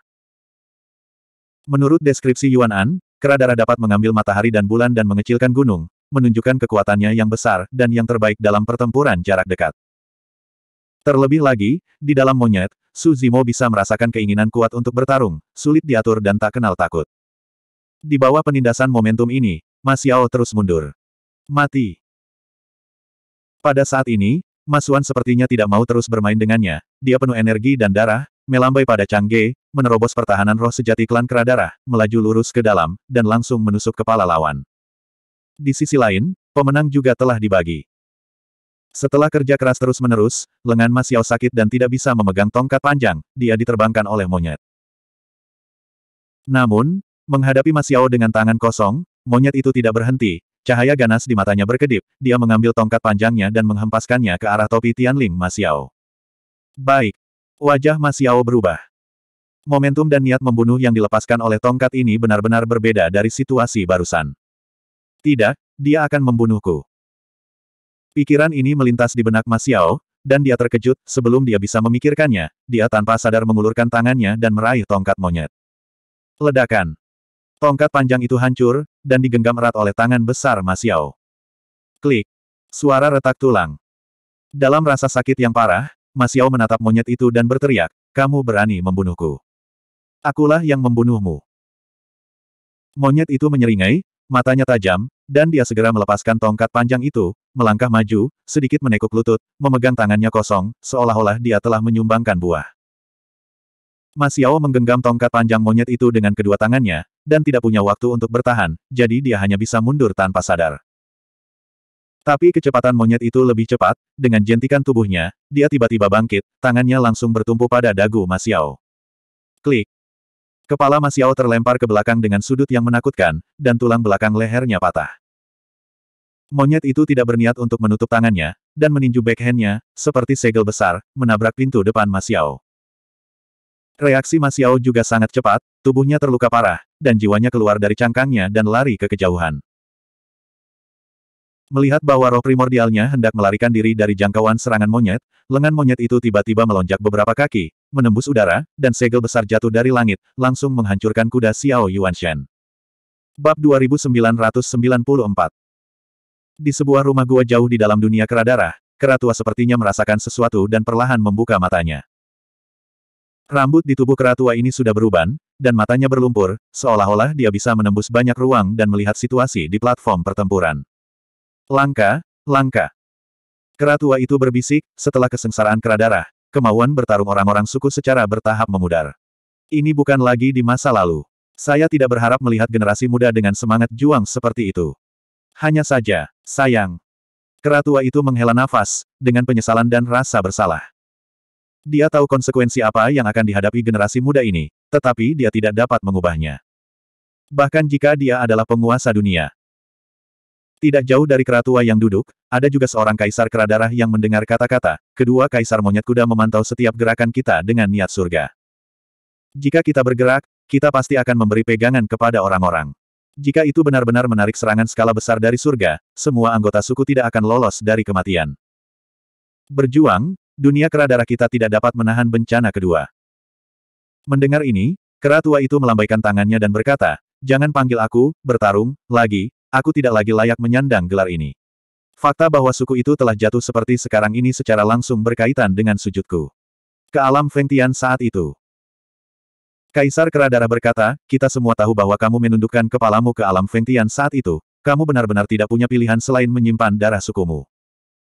Menurut deskripsi Yuan An, Keradara dapat mengambil matahari dan bulan dan mengecilkan gunung, menunjukkan kekuatannya yang besar dan yang terbaik dalam pertempuran jarak dekat. Terlebih lagi, di dalam monyet, Su Zimo bisa merasakan keinginan kuat untuk bertarung, sulit diatur dan tak kenal takut. Di bawah penindasan momentum ini, Masiao terus mundur. Mati. Pada saat ini, Mas Wan sepertinya tidak mau terus bermain dengannya, dia penuh energi dan darah, melambai pada Changge, menerobos pertahanan roh sejati klan darah, melaju lurus ke dalam, dan langsung menusuk kepala lawan. Di sisi lain, pemenang juga telah dibagi. Setelah kerja keras terus-menerus, lengan Mas Yao sakit dan tidak bisa memegang tongkat panjang, dia diterbangkan oleh monyet. Namun, menghadapi Mas Yao dengan tangan kosong, monyet itu tidak berhenti, Cahaya ganas di matanya berkedip, dia mengambil tongkat panjangnya dan menghempaskannya ke arah topi Tianling Masiao. Baik. Wajah Masiao berubah. Momentum dan niat membunuh yang dilepaskan oleh tongkat ini benar-benar berbeda dari situasi barusan. Tidak, dia akan membunuhku. Pikiran ini melintas di benak Masiao, dan dia terkejut, sebelum dia bisa memikirkannya, dia tanpa sadar mengulurkan tangannya dan meraih tongkat monyet. Ledakan. Tongkat panjang itu hancur, dan digenggam erat oleh tangan besar Masiao. Klik. Suara retak tulang. Dalam rasa sakit yang parah, Masiao menatap monyet itu dan berteriak, kamu berani membunuhku. Akulah yang membunuhmu. Monyet itu menyeringai, matanya tajam, dan dia segera melepaskan tongkat panjang itu, melangkah maju, sedikit menekuk lutut, memegang tangannya kosong, seolah-olah dia telah menyumbangkan buah. Mas menggenggam tongkat panjang monyet itu dengan kedua tangannya, dan tidak punya waktu untuk bertahan, jadi dia hanya bisa mundur tanpa sadar. Tapi kecepatan monyet itu lebih cepat, dengan jentikan tubuhnya, dia tiba-tiba bangkit, tangannya langsung bertumpu pada dagu Mas Klik. Kepala Mas terlempar ke belakang dengan sudut yang menakutkan, dan tulang belakang lehernya patah. Monyet itu tidak berniat untuk menutup tangannya, dan meninju backhandnya, seperti segel besar, menabrak pintu depan Mas Reaksi Ma Xiao juga sangat cepat, tubuhnya terluka parah, dan jiwanya keluar dari cangkangnya dan lari ke kejauhan. Melihat bahwa roh primordialnya hendak melarikan diri dari jangkauan serangan monyet, lengan monyet itu tiba-tiba melonjak beberapa kaki, menembus udara, dan segel besar jatuh dari langit, langsung menghancurkan kuda Xiao Yuan Shen. Bab 2994 Di sebuah rumah gua jauh di dalam dunia kera darah, sepertinya merasakan sesuatu dan perlahan membuka matanya. Rambut di tubuh keratua ini sudah beruban, dan matanya berlumpur, seolah-olah dia bisa menembus banyak ruang dan melihat situasi di platform pertempuran. Langka, langkah. Keratua itu berbisik, setelah kesengsaraan keradarah, kemauan bertarung orang-orang suku secara bertahap memudar. Ini bukan lagi di masa lalu. Saya tidak berharap melihat generasi muda dengan semangat juang seperti itu. Hanya saja, sayang. Keratua itu menghela nafas, dengan penyesalan dan rasa bersalah. Dia tahu konsekuensi apa yang akan dihadapi generasi muda ini, tetapi dia tidak dapat mengubahnya. Bahkan jika dia adalah penguasa dunia. Tidak jauh dari keratua yang duduk, ada juga seorang kaisar keradarah yang mendengar kata-kata, kedua kaisar monyet kuda memantau setiap gerakan kita dengan niat surga. Jika kita bergerak, kita pasti akan memberi pegangan kepada orang-orang. Jika itu benar-benar menarik serangan skala besar dari surga, semua anggota suku tidak akan lolos dari kematian. Berjuang, dunia kera darah kita tidak dapat menahan bencana kedua. Mendengar ini, kera tua itu melambaikan tangannya dan berkata, Jangan panggil aku, bertarung, lagi, aku tidak lagi layak menyandang gelar ini. Fakta bahwa suku itu telah jatuh seperti sekarang ini secara langsung berkaitan dengan sujudku. Ke alam Feng Tian saat itu. Kaisar Kera Darah berkata, kita semua tahu bahwa kamu menundukkan kepalamu ke alam Feng Tian saat itu, kamu benar-benar tidak punya pilihan selain menyimpan darah sukumu.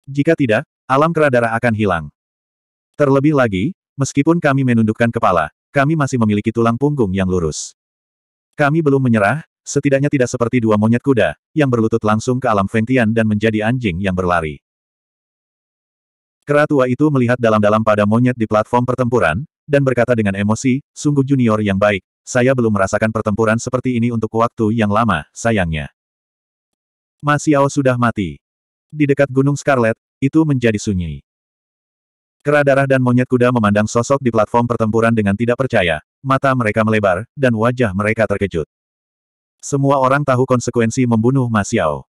Jika tidak, alam Kera Darah akan hilang. Terlebih lagi, meskipun kami menundukkan kepala, kami masih memiliki tulang punggung yang lurus. Kami belum menyerah, setidaknya tidak seperti dua monyet kuda, yang berlutut langsung ke alam Fengtian dan menjadi anjing yang berlari. Keratua itu melihat dalam-dalam pada monyet di platform pertempuran, dan berkata dengan emosi, sungguh junior yang baik, saya belum merasakan pertempuran seperti ini untuk waktu yang lama, sayangnya. Masiao sudah mati. Di dekat Gunung Scarlet, itu menjadi sunyi. Kera darah dan monyet kuda memandang sosok di platform pertempuran dengan tidak percaya. Mata mereka melebar, dan wajah mereka terkejut. Semua orang tahu konsekuensi membunuh Ma Xiao.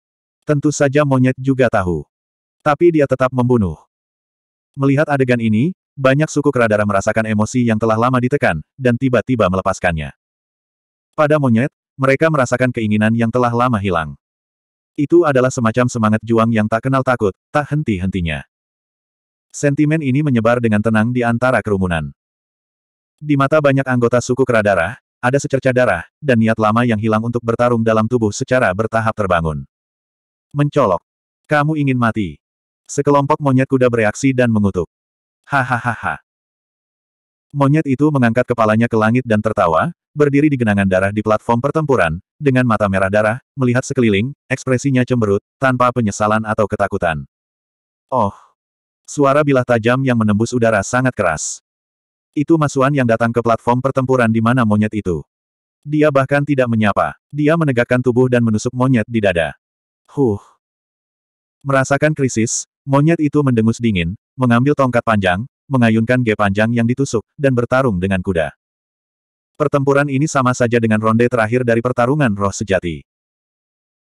Tentu saja monyet juga tahu. Tapi dia tetap membunuh. Melihat adegan ini, banyak suku kera darah merasakan emosi yang telah lama ditekan, dan tiba-tiba melepaskannya. Pada monyet, mereka merasakan keinginan yang telah lama hilang. Itu adalah semacam semangat juang yang tak kenal takut, tak henti-hentinya. Sentimen ini menyebar dengan tenang di antara kerumunan. Di mata banyak anggota suku Keradarah, ada secerca darah, dan niat lama yang hilang untuk bertarung dalam tubuh secara bertahap terbangun. Mencolok. Kamu ingin mati. Sekelompok monyet kuda bereaksi dan mengutuk. Hahaha. Monyet itu mengangkat kepalanya ke langit dan tertawa, berdiri di genangan darah di platform pertempuran, dengan mata merah darah, melihat sekeliling, ekspresinya cemberut, tanpa penyesalan atau ketakutan. Oh, Suara bilah tajam yang menembus udara sangat keras. Itu Masuan yang datang ke platform pertempuran di mana monyet itu. Dia bahkan tidak menyapa. Dia menegakkan tubuh dan menusuk monyet di dada. Huh. Merasakan krisis, monyet itu mendengus dingin, mengambil tongkat panjang, mengayunkan ge panjang yang ditusuk, dan bertarung dengan kuda. Pertempuran ini sama saja dengan ronde terakhir dari pertarungan roh sejati.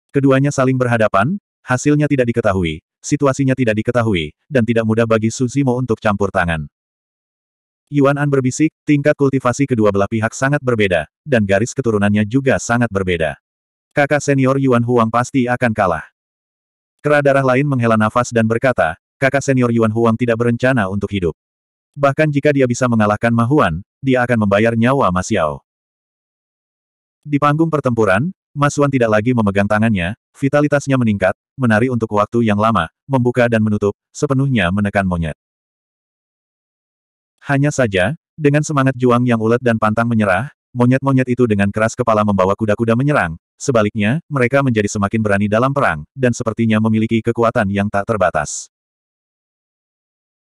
Keduanya saling berhadapan, hasilnya tidak diketahui, situasinya tidak diketahui, dan tidak mudah bagi Suzimo untuk campur tangan. Yuan An berbisik, tingkat kultivasi kedua belah pihak sangat berbeda, dan garis keturunannya juga sangat berbeda. Kakak senior Yuan Huang pasti akan kalah. Kera darah lain menghela nafas dan berkata, kakak senior Yuan Huang tidak berencana untuk hidup. Bahkan jika dia bisa mengalahkan Mahuan, dia akan membayar nyawa Mas Yao. Di panggung pertempuran, Mas Wan tidak lagi memegang tangannya, vitalitasnya meningkat, menari untuk waktu yang lama, membuka dan menutup, sepenuhnya menekan monyet. Hanya saja, dengan semangat juang yang ulet dan pantang menyerah, monyet-monyet itu dengan keras kepala membawa kuda-kuda menyerang, sebaliknya, mereka menjadi semakin berani dalam perang, dan sepertinya memiliki kekuatan yang tak terbatas.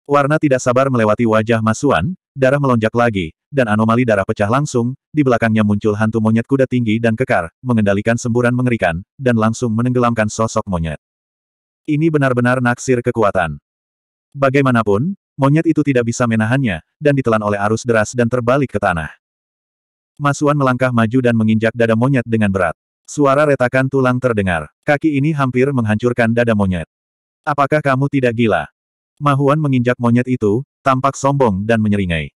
Warna tidak sabar melewati wajah Masuan, darah melonjak lagi, dan anomali darah pecah langsung, di belakangnya muncul hantu monyet kuda tinggi dan kekar, mengendalikan semburan mengerikan, dan langsung menenggelamkan sosok monyet. Ini benar-benar naksir kekuatan. Bagaimanapun, monyet itu tidak bisa menahannya, dan ditelan oleh arus deras dan terbalik ke tanah. Masuan melangkah maju dan menginjak dada monyet dengan berat. Suara retakan tulang terdengar. Kaki ini hampir menghancurkan dada monyet. Apakah kamu tidak gila? Mahuan menginjak monyet itu, tampak sombong dan menyeringai.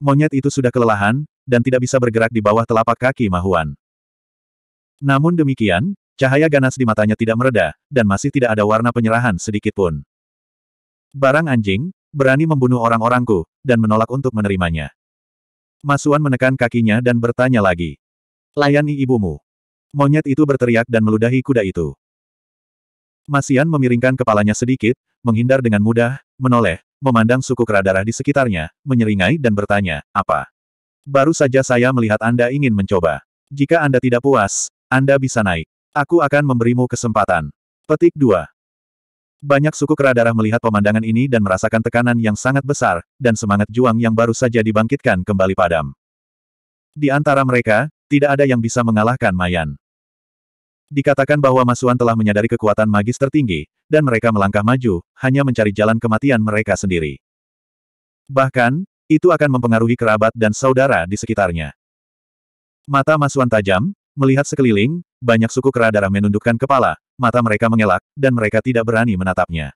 Monyet itu sudah kelelahan, dan tidak bisa bergerak di bawah telapak kaki Mahuan. Namun demikian, cahaya ganas di matanya tidak mereda, dan masih tidak ada warna penyerahan sedikit pun. Barang anjing, berani membunuh orang-orangku, dan menolak untuk menerimanya. Masuan menekan kakinya dan bertanya lagi. Layani ibumu. Monyet itu berteriak dan meludahi kuda itu. Masian memiringkan kepalanya sedikit, menghindar dengan mudah, menoleh, memandang suku keradarah di sekitarnya, menyeringai dan bertanya, apa? Baru saja saya melihat Anda ingin mencoba. Jika Anda tidak puas, Anda bisa naik. Aku akan memberimu kesempatan. Petik 2. Banyak suku keradarah melihat pemandangan ini dan merasakan tekanan yang sangat besar, dan semangat juang yang baru saja dibangkitkan kembali padam. Di antara mereka, tidak ada yang bisa mengalahkan Mayan. Dikatakan bahwa Masuan telah menyadari kekuatan magis tertinggi, dan mereka melangkah maju, hanya mencari jalan kematian mereka sendiri. Bahkan, itu akan mempengaruhi kerabat dan saudara di sekitarnya. Mata Masuan tajam, melihat sekeliling, banyak suku kera darah menundukkan kepala, mata mereka mengelak, dan mereka tidak berani menatapnya.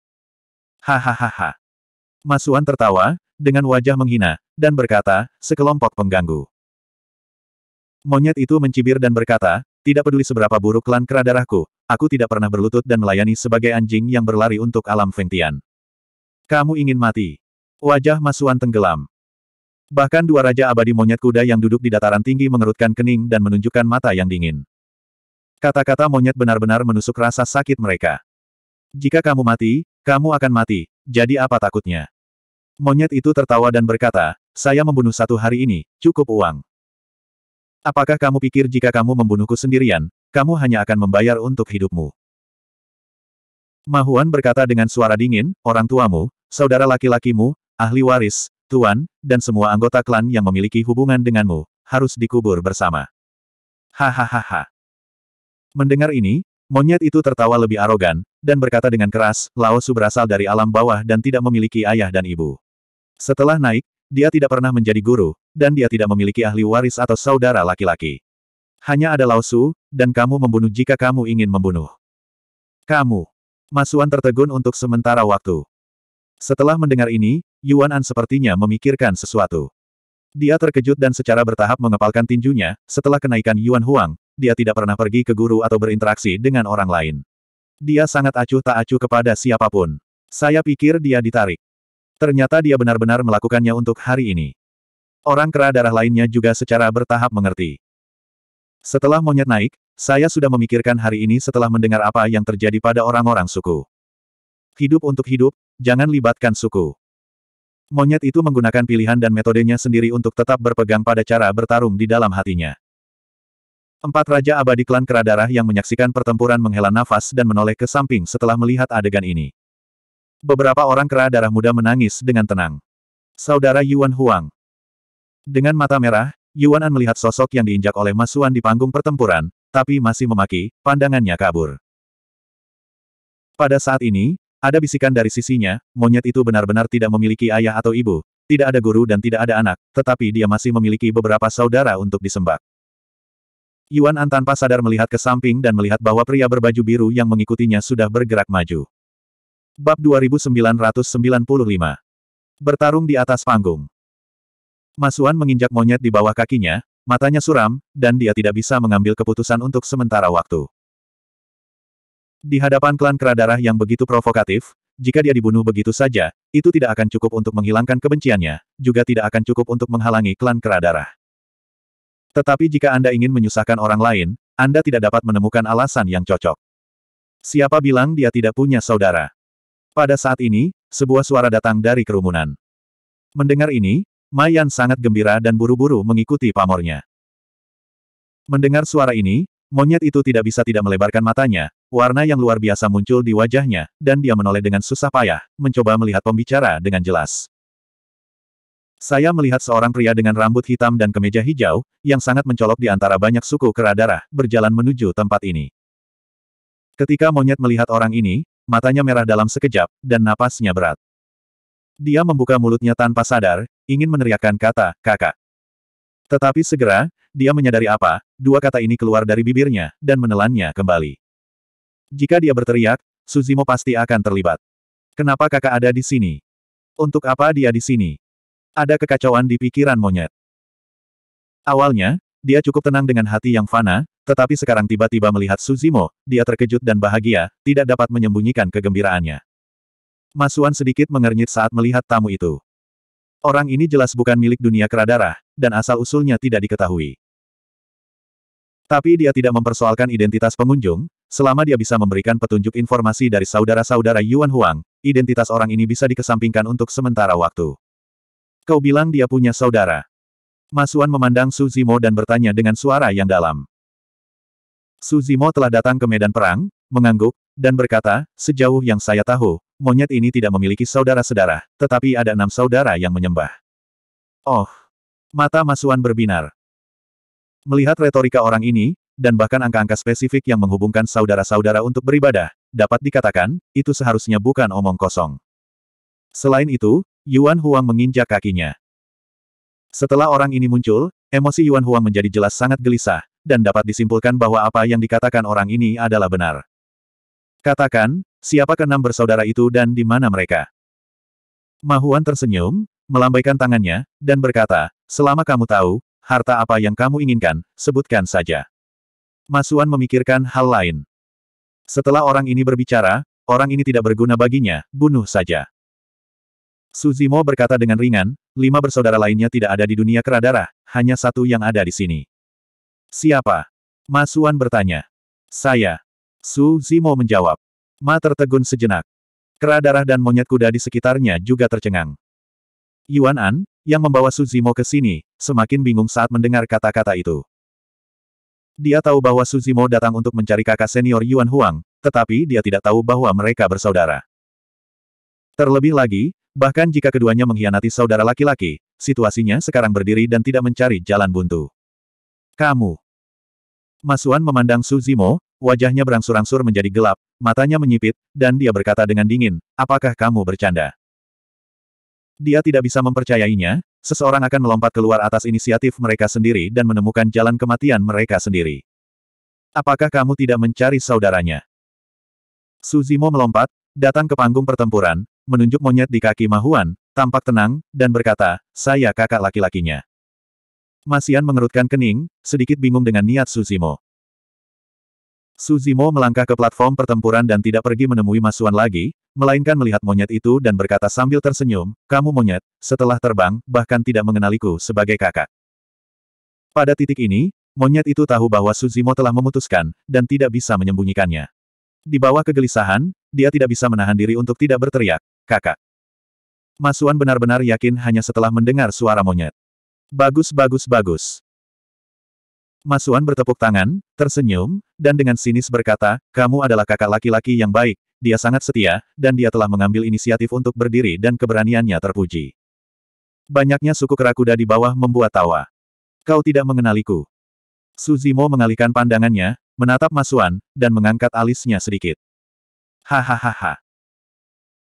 Hahaha. Masuan tertawa, dengan wajah menghina, dan berkata, sekelompok pengganggu. Monyet itu mencibir dan berkata, tidak peduli seberapa buruk klan kera darahku, aku tidak pernah berlutut dan melayani sebagai anjing yang berlari untuk alam Fengtian. Kamu ingin mati. Wajah Masuan tenggelam. Bahkan dua raja abadi monyet kuda yang duduk di dataran tinggi mengerutkan kening dan menunjukkan mata yang dingin. Kata-kata monyet benar-benar menusuk rasa sakit mereka. Jika kamu mati, kamu akan mati, jadi apa takutnya? Monyet itu tertawa dan berkata, saya membunuh satu hari ini, cukup uang. Apakah kamu pikir jika kamu membunuhku sendirian, kamu hanya akan membayar untuk hidupmu? Mahuan berkata dengan suara dingin, orang tuamu, saudara laki-lakimu, ahli waris, tuan, dan semua anggota klan yang memiliki hubungan denganmu, harus dikubur bersama. Hahaha. Mendengar ini, monyet itu tertawa lebih arogan, dan berkata dengan keras, Lao Su berasal dari alam bawah dan tidak memiliki ayah dan ibu. Setelah naik, dia tidak pernah menjadi guru, dan dia tidak memiliki ahli waris atau saudara laki-laki. Hanya ada Lausu, dan kamu membunuh jika kamu ingin membunuh. Kamu. Masuan tertegun untuk sementara waktu. Setelah mendengar ini, Yuan An sepertinya memikirkan sesuatu. Dia terkejut dan secara bertahap mengepalkan tinjunya, setelah kenaikan Yuan Huang, dia tidak pernah pergi ke guru atau berinteraksi dengan orang lain. Dia sangat acuh tak acuh kepada siapapun. Saya pikir dia ditarik. Ternyata dia benar-benar melakukannya untuk hari ini. Orang kera darah lainnya juga secara bertahap mengerti. Setelah monyet naik, saya sudah memikirkan hari ini setelah mendengar apa yang terjadi pada orang-orang suku. Hidup untuk hidup, jangan libatkan suku. Monyet itu menggunakan pilihan dan metodenya sendiri untuk tetap berpegang pada cara bertarung di dalam hatinya. Empat Raja Abadi Klan Keradarah yang menyaksikan pertempuran menghela nafas dan menoleh ke samping setelah melihat adegan ini. Beberapa orang kera darah muda menangis dengan tenang. Saudara Yuan Huang. Dengan mata merah, Yuan An melihat sosok yang diinjak oleh Mas Masuan di panggung pertempuran, tapi masih memaki, pandangannya kabur. Pada saat ini, ada bisikan dari sisinya, monyet itu benar-benar tidak memiliki ayah atau ibu, tidak ada guru dan tidak ada anak, tetapi dia masih memiliki beberapa saudara untuk disembah. Yuan An tanpa sadar melihat ke samping dan melihat bahwa pria berbaju biru yang mengikutinya sudah bergerak maju. Bab 2995. Bertarung di atas panggung. Masuan menginjak monyet di bawah kakinya, matanya suram, dan dia tidak bisa mengambil keputusan untuk sementara waktu. Di hadapan klan keradarah yang begitu provokatif, jika dia dibunuh begitu saja, itu tidak akan cukup untuk menghilangkan kebenciannya, juga tidak akan cukup untuk menghalangi klan keradarah. Tetapi jika Anda ingin menyusahkan orang lain, Anda tidak dapat menemukan alasan yang cocok. Siapa bilang dia tidak punya saudara? Pada saat ini, sebuah suara datang dari kerumunan. Mendengar ini, Mayan sangat gembira dan buru-buru mengikuti pamornya. Mendengar suara ini, monyet itu tidak bisa tidak melebarkan matanya, warna yang luar biasa muncul di wajahnya, dan dia menoleh dengan susah payah, mencoba melihat pembicara dengan jelas. Saya melihat seorang pria dengan rambut hitam dan kemeja hijau, yang sangat mencolok di antara banyak suku kera darah, berjalan menuju tempat ini. Ketika monyet melihat orang ini, matanya merah dalam sekejap, dan napasnya berat. Dia membuka mulutnya tanpa sadar, ingin meneriakkan kata, kakak. Tetapi segera, dia menyadari apa, dua kata ini keluar dari bibirnya, dan menelannya kembali. Jika dia berteriak, Suzimo pasti akan terlibat. Kenapa kakak ada di sini? Untuk apa dia di sini? Ada kekacauan di pikiran monyet. Awalnya, dia cukup tenang dengan hati yang fana, tetapi sekarang tiba-tiba melihat Suzimo, dia terkejut dan bahagia, tidak dapat menyembunyikan kegembiraannya. Masuan sedikit mengernyit saat melihat tamu itu. Orang ini jelas bukan milik dunia keradarah, dan asal-usulnya tidak diketahui. Tapi dia tidak mempersoalkan identitas pengunjung, selama dia bisa memberikan petunjuk informasi dari saudara-saudara Yuan Huang, identitas orang ini bisa dikesampingkan untuk sementara waktu. Kau bilang dia punya saudara. Masuan memandang Suzimo dan bertanya dengan suara yang dalam. Suzimo telah datang ke medan perang, mengangguk, dan berkata, sejauh yang saya tahu, monyet ini tidak memiliki saudara-saudara, tetapi ada enam saudara yang menyembah. Oh! Mata Masuan berbinar. Melihat retorika orang ini, dan bahkan angka-angka spesifik yang menghubungkan saudara-saudara untuk beribadah, dapat dikatakan, itu seharusnya bukan omong kosong. Selain itu, Yuan Huang menginjak kakinya. Setelah orang ini muncul, emosi Yuan Huang menjadi jelas sangat gelisah, dan dapat disimpulkan bahwa apa yang dikatakan orang ini adalah benar. Katakan, siapa keenam bersaudara itu dan di mana mereka? Mahuan tersenyum, melambaikan tangannya, dan berkata, selama kamu tahu, harta apa yang kamu inginkan, sebutkan saja. Masuan memikirkan hal lain. Setelah orang ini berbicara, orang ini tidak berguna baginya, bunuh saja. Suzimo berkata dengan ringan, lima bersaudara lainnya tidak ada di dunia keradara, hanya satu yang ada di sini. Siapa? Masuan bertanya. Saya. Su Zimo menjawab. Ma tertegun sejenak. Kera darah dan monyet kuda di sekitarnya juga tercengang. Yuan An, yang membawa Su Zimo ke sini, semakin bingung saat mendengar kata-kata itu. Dia tahu bahwa Su Zimo datang untuk mencari kakak senior Yuan Huang, tetapi dia tidak tahu bahwa mereka bersaudara. Terlebih lagi, bahkan jika keduanya mengkhianati saudara laki-laki, situasinya sekarang berdiri dan tidak mencari jalan buntu. Kamu. Masuan memandang Suzimo, wajahnya berangsur-angsur menjadi gelap, matanya menyipit, dan dia berkata dengan dingin, apakah kamu bercanda? Dia tidak bisa mempercayainya, seseorang akan melompat keluar atas inisiatif mereka sendiri dan menemukan jalan kematian mereka sendiri. Apakah kamu tidak mencari saudaranya? Suzimo melompat, datang ke panggung pertempuran, menunjuk monyet di kaki Mahuan, tampak tenang, dan berkata, saya kakak laki-lakinya. Masian mengerutkan kening, sedikit bingung dengan niat Suzimo. Suzimo melangkah ke platform pertempuran dan tidak pergi menemui Masuan lagi, melainkan melihat monyet itu dan berkata sambil tersenyum, kamu monyet, setelah terbang, bahkan tidak mengenaliku sebagai kakak. Pada titik ini, monyet itu tahu bahwa Suzimo telah memutuskan, dan tidak bisa menyembunyikannya. Di bawah kegelisahan, dia tidak bisa menahan diri untuk tidak berteriak, kakak. Masuan benar-benar yakin hanya setelah mendengar suara monyet. Bagus bagus bagus. Masuan bertepuk tangan, tersenyum, dan dengan sinis berkata, kamu adalah kakak laki-laki yang baik, dia sangat setia, dan dia telah mengambil inisiatif untuk berdiri dan keberaniannya terpuji. Banyaknya suku kerakuda di bawah membuat tawa. Kau tidak mengenaliku. Suzimo mengalihkan pandangannya, menatap Masuan, dan mengangkat alisnya sedikit. Hahaha.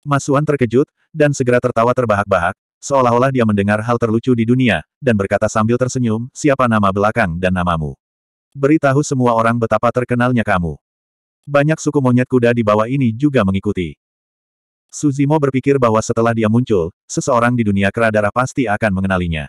Masuan terkejut, dan segera tertawa terbahak-bahak, seolah-olah dia mendengar hal terlucu di dunia, dan berkata sambil tersenyum, siapa nama belakang dan namamu. Beritahu semua orang betapa terkenalnya kamu. Banyak suku monyet kuda di bawah ini juga mengikuti. Suzimo berpikir bahwa setelah dia muncul, seseorang di dunia kera darah pasti akan mengenalinya.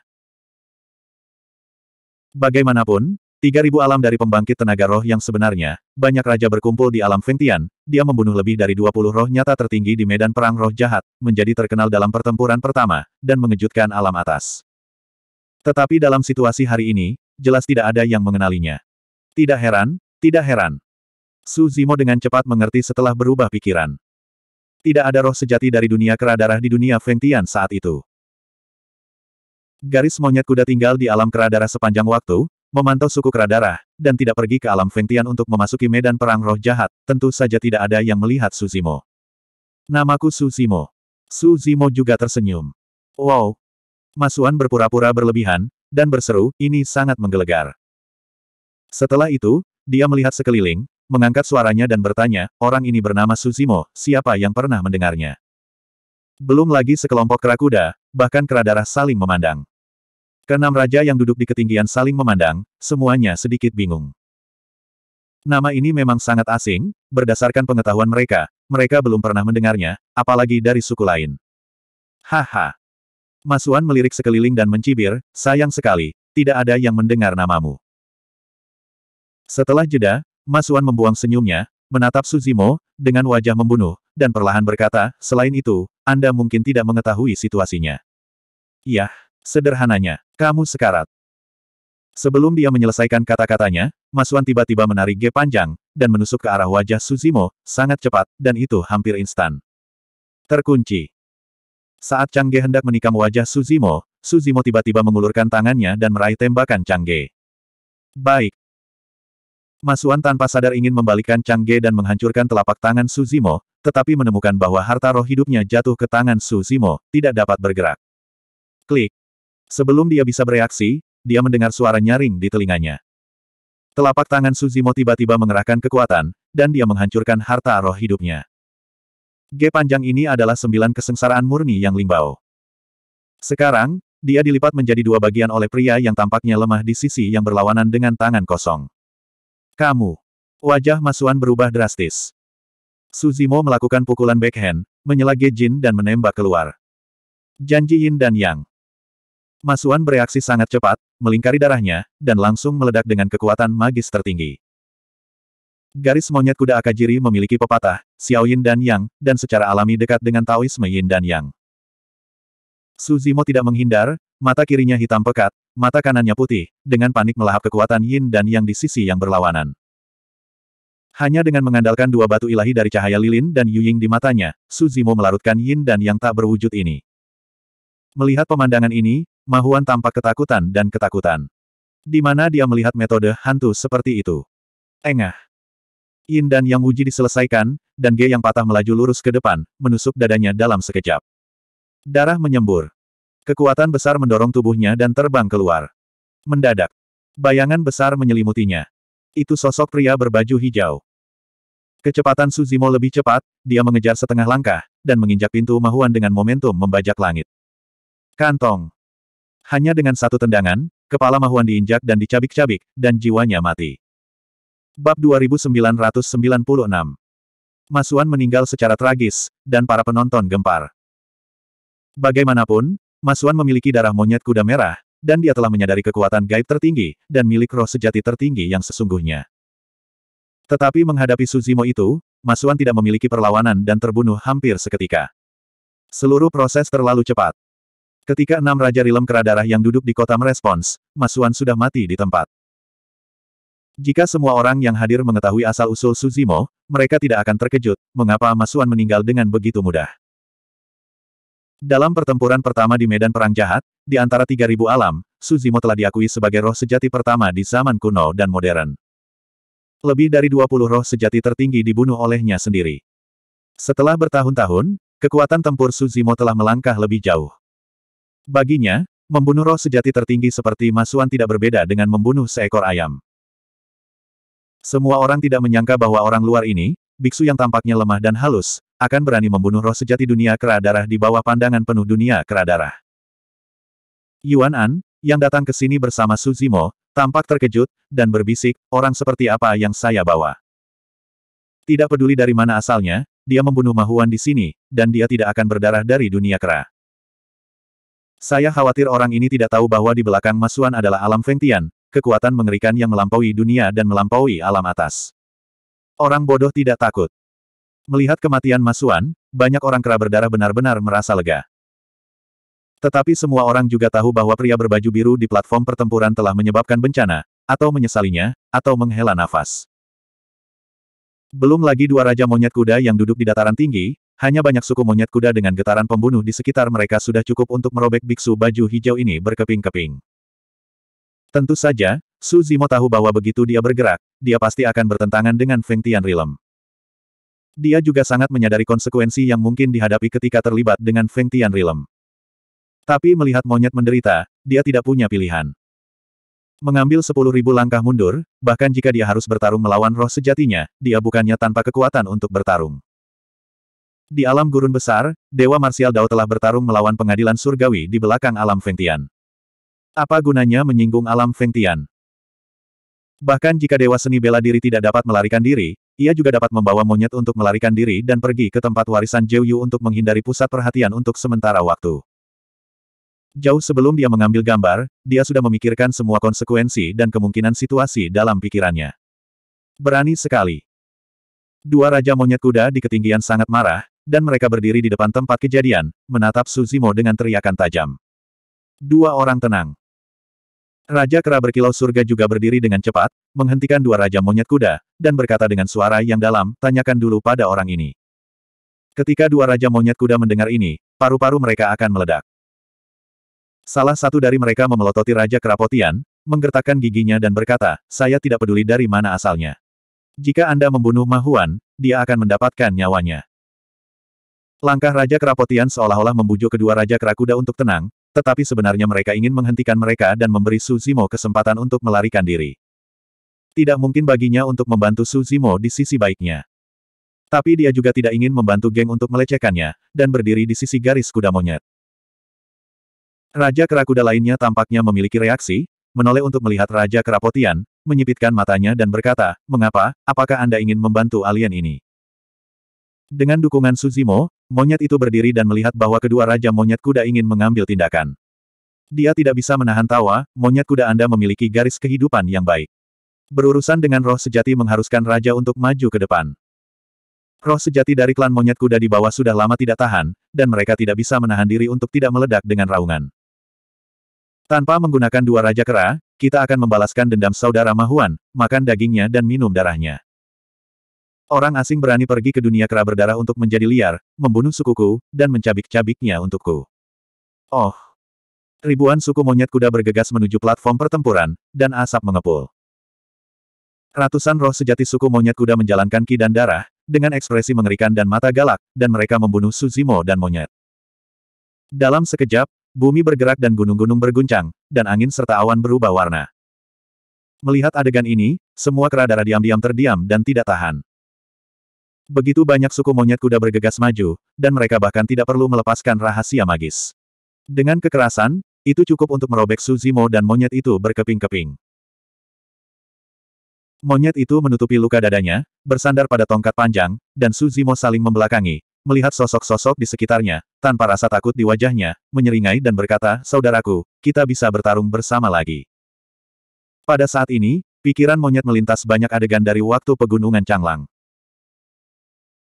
Bagaimanapun, 3000 alam dari pembangkit tenaga roh yang sebenarnya, banyak raja berkumpul di alam Fengtian, dia membunuh lebih dari dua puluh roh nyata tertinggi di medan perang roh jahat, menjadi terkenal dalam pertempuran pertama, dan mengejutkan alam atas. Tetapi dalam situasi hari ini, jelas tidak ada yang mengenalinya. Tidak heran, tidak heran. Su Zimo dengan cepat mengerti setelah berubah pikiran. Tidak ada roh sejati dari dunia kera di dunia Fengtian saat itu. Garis monyet kuda tinggal di alam kera sepanjang waktu, Memantau suku Kradara, dan tidak pergi ke alam Fengtian untuk memasuki medan perang roh jahat, tentu saja tidak ada yang melihat Suzimo. Namaku Suzimo. Suzimo juga tersenyum. Wow. Masuan berpura-pura berlebihan, dan berseru, ini sangat menggelegar. Setelah itu, dia melihat sekeliling, mengangkat suaranya dan bertanya, orang ini bernama Suzimo, siapa yang pernah mendengarnya? Belum lagi sekelompok kera kuda, bahkan darah saling memandang. Keenam raja yang duduk di ketinggian saling memandang, semuanya sedikit bingung. Nama ini memang sangat asing, berdasarkan pengetahuan mereka, mereka belum pernah mendengarnya, apalagi dari suku lain. Haha. Masuan melirik sekeliling dan mencibir, sayang sekali, tidak ada yang mendengar namamu. Setelah jeda, Masuan membuang senyumnya, menatap Suzimo, dengan wajah membunuh, dan perlahan berkata, selain itu, Anda mungkin tidak mengetahui situasinya. Yah. Sederhananya, kamu sekarat. Sebelum dia menyelesaikan kata-katanya, Masuan tiba-tiba menarik G panjang, dan menusuk ke arah wajah Suzimo, sangat cepat, dan itu hampir instan. Terkunci. Saat Changge hendak menikam wajah Suzimo, Suzimo tiba-tiba mengulurkan tangannya dan meraih tembakan Changge. Baik. Masuan tanpa sadar ingin membalikkan Changge dan menghancurkan telapak tangan Suzimo, tetapi menemukan bahwa harta roh hidupnya jatuh ke tangan Suzimo, tidak dapat bergerak. Klik. Sebelum dia bisa bereaksi, dia mendengar suara nyaring di telinganya. Telapak tangan Suzimo tiba-tiba mengerahkan kekuatan, dan dia menghancurkan harta roh hidupnya. G panjang ini adalah sembilan kesengsaraan murni yang limbau. Sekarang, dia dilipat menjadi dua bagian oleh pria yang tampaknya lemah di sisi yang berlawanan dengan tangan kosong. Kamu. Wajah Masuan berubah drastis. Suzimo melakukan pukulan backhand, menyela Jin dan menembak keluar. Janji Yin dan Yang. Masuan bereaksi sangat cepat, melingkari darahnya, dan langsung meledak dengan kekuatan magis tertinggi. Garis monyet kuda Akajiri memiliki pepatah, Yin dan Yang, dan secara alami dekat dengan Taoisme Yin dan Yang. Suzimo tidak menghindar, mata kirinya hitam pekat, mata kanannya putih, dengan panik melahap kekuatan Yin dan Yang di sisi yang berlawanan. Hanya dengan mengandalkan dua batu ilahi dari cahaya lilin dan Yu Ying di matanya, Suzimo melarutkan Yin dan Yang tak berwujud ini. Melihat pemandangan ini, Mahuan tampak ketakutan dan ketakutan. Di mana dia melihat metode hantu seperti itu. Engah. Yin dan Yang Wuji diselesaikan, dan Ge yang patah melaju lurus ke depan, menusuk dadanya dalam sekejap. Darah menyembur. Kekuatan besar mendorong tubuhnya dan terbang keluar. Mendadak. Bayangan besar menyelimutinya. Itu sosok pria berbaju hijau. Kecepatan Suzimo lebih cepat, dia mengejar setengah langkah, dan menginjak pintu mahuan dengan momentum membajak langit. Kantong. Hanya dengan satu tendangan, kepala Mahuan diinjak dan dicabik-cabik, dan jiwanya mati. Bab 2996 Masuan meninggal secara tragis, dan para penonton gempar. Bagaimanapun, Masuan memiliki darah monyet kuda merah, dan dia telah menyadari kekuatan gaib tertinggi, dan milik roh sejati tertinggi yang sesungguhnya. Tetapi menghadapi Suzimo itu, Masuan tidak memiliki perlawanan dan terbunuh hampir seketika. Seluruh proses terlalu cepat. Ketika enam Raja Rilem Keradarah yang duduk di kota merespons, Masuan sudah mati di tempat. Jika semua orang yang hadir mengetahui asal-usul Suzimo, mereka tidak akan terkejut, mengapa Masuan meninggal dengan begitu mudah. Dalam pertempuran pertama di Medan Perang Jahat, di antara 3.000 alam, Suzimo telah diakui sebagai roh sejati pertama di zaman kuno dan modern. Lebih dari 20 roh sejati tertinggi dibunuh olehnya sendiri. Setelah bertahun-tahun, kekuatan tempur Suzimo telah melangkah lebih jauh. Baginya, membunuh roh sejati tertinggi seperti masuan tidak berbeda dengan membunuh seekor ayam. Semua orang tidak menyangka bahwa orang luar ini, biksu yang tampaknya lemah dan halus, akan berani membunuh roh sejati dunia kera darah di bawah pandangan penuh dunia kera darah. Yuan An, yang datang ke sini bersama Suzimo, tampak terkejut, dan berbisik, orang seperti apa yang saya bawa. Tidak peduli dari mana asalnya, dia membunuh Mahuan di sini, dan dia tidak akan berdarah dari dunia kera. Saya khawatir orang ini tidak tahu bahwa di belakang Masuan adalah alam Fengtian, kekuatan mengerikan yang melampaui dunia dan melampaui alam atas. Orang bodoh tidak takut. Melihat kematian Masuan, banyak orang kera berdarah benar-benar merasa lega. Tetapi semua orang juga tahu bahwa pria berbaju biru di platform pertempuran telah menyebabkan bencana, atau menyesalinya, atau menghela nafas. Belum lagi dua raja monyet kuda yang duduk di dataran tinggi, hanya banyak suku monyet kuda dengan getaran pembunuh di sekitar mereka sudah cukup untuk merobek biksu baju hijau ini berkeping-keping. Tentu saja, Su Zimo tahu bahwa begitu dia bergerak, dia pasti akan bertentangan dengan Feng Tian Rilem. Dia juga sangat menyadari konsekuensi yang mungkin dihadapi ketika terlibat dengan Feng Tian Rilem. Tapi melihat monyet menderita, dia tidak punya pilihan. Mengambil sepuluh ribu langkah mundur, bahkan jika dia harus bertarung melawan roh sejatinya, dia bukannya tanpa kekuatan untuk bertarung. Di alam gurun besar, Dewa Marsial Dao telah bertarung melawan pengadilan surgawi di belakang alam Fengtian. Apa gunanya menyinggung alam Fengtian? Bahkan jika Dewa Seni Bela Diri tidak dapat melarikan diri, ia juga dapat membawa monyet untuk melarikan diri dan pergi ke tempat warisan Jiu untuk menghindari pusat perhatian untuk sementara waktu. Jauh sebelum dia mengambil gambar, dia sudah memikirkan semua konsekuensi dan kemungkinan situasi dalam pikirannya. Berani sekali. Dua Raja Monyet Kuda di ketinggian sangat marah, dan mereka berdiri di depan tempat kejadian, menatap Suzimo dengan teriakan tajam. Dua orang tenang. Raja kera berkilau surga juga berdiri dengan cepat, menghentikan dua raja monyet kuda, dan berkata dengan suara yang dalam, tanyakan dulu pada orang ini. Ketika dua raja monyet kuda mendengar ini, paru-paru mereka akan meledak. Salah satu dari mereka memelototi Raja Kerapotian, menggertakkan giginya dan berkata, saya tidak peduli dari mana asalnya. Jika Anda membunuh Mahuan, dia akan mendapatkan nyawanya. Langkah Raja Kerapotian seolah-olah membujuk kedua Raja Kerakuda untuk tenang, tetapi sebenarnya mereka ingin menghentikan mereka dan memberi Suzimo kesempatan untuk melarikan diri. Tidak mungkin baginya untuk membantu Suzimo di sisi baiknya. Tapi dia juga tidak ingin membantu geng untuk melecehkannya, dan berdiri di sisi garis kuda monyet. Raja Kerakuda lainnya tampaknya memiliki reaksi, menoleh untuk melihat Raja Kerapotian, menyipitkan matanya dan berkata, Mengapa, apakah Anda ingin membantu alien ini? Dengan dukungan Suzimo, Monyet itu berdiri dan melihat bahwa kedua raja monyet kuda ingin mengambil tindakan. Dia tidak bisa menahan tawa, monyet kuda Anda memiliki garis kehidupan yang baik. Berurusan dengan roh sejati mengharuskan raja untuk maju ke depan. Roh sejati dari klan monyet kuda di bawah sudah lama tidak tahan, dan mereka tidak bisa menahan diri untuk tidak meledak dengan raungan. Tanpa menggunakan dua raja kera, kita akan membalaskan dendam saudara Mahuan, makan dagingnya dan minum darahnya. Orang asing berani pergi ke dunia kera berdarah untuk menjadi liar, membunuh sukuku, dan mencabik-cabiknya untukku. Oh! Ribuan suku monyet kuda bergegas menuju platform pertempuran, dan asap mengepul. Ratusan roh sejati suku monyet kuda menjalankan ki dan darah, dengan ekspresi mengerikan dan mata galak, dan mereka membunuh Suzimo dan monyet. Dalam sekejap, bumi bergerak dan gunung-gunung berguncang, dan angin serta awan berubah warna. Melihat adegan ini, semua kera darah diam-diam terdiam dan tidak tahan. Begitu banyak suku monyet kuda bergegas maju, dan mereka bahkan tidak perlu melepaskan rahasia magis. Dengan kekerasan, itu cukup untuk merobek Suzimo dan monyet itu berkeping-keping. Monyet itu menutupi luka dadanya, bersandar pada tongkat panjang, dan Suzimo saling membelakangi, melihat sosok-sosok di sekitarnya, tanpa rasa takut di wajahnya, menyeringai dan berkata, Saudaraku, kita bisa bertarung bersama lagi. Pada saat ini, pikiran monyet melintas banyak adegan dari waktu pegunungan Canglang.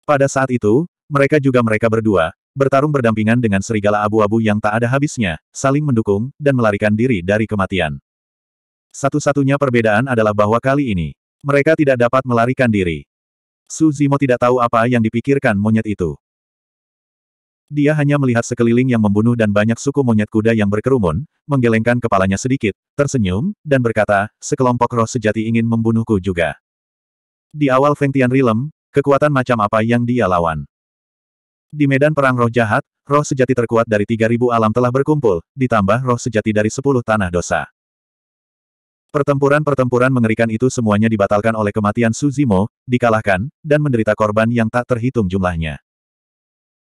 Pada saat itu, mereka juga mereka berdua, bertarung berdampingan dengan serigala abu-abu yang tak ada habisnya, saling mendukung, dan melarikan diri dari kematian. Satu-satunya perbedaan adalah bahwa kali ini, mereka tidak dapat melarikan diri. Su Zimo tidak tahu apa yang dipikirkan monyet itu. Dia hanya melihat sekeliling yang membunuh dan banyak suku monyet kuda yang berkerumun, menggelengkan kepalanya sedikit, tersenyum, dan berkata, sekelompok roh sejati ingin membunuhku juga. Di awal Feng Tian Rilem, Kekuatan macam apa yang dia lawan? Di medan perang roh jahat, roh sejati terkuat dari 3000 alam telah berkumpul, ditambah roh sejati dari 10 tanah dosa. Pertempuran-pertempuran mengerikan itu semuanya dibatalkan oleh kematian Suzimo, dikalahkan, dan menderita korban yang tak terhitung jumlahnya.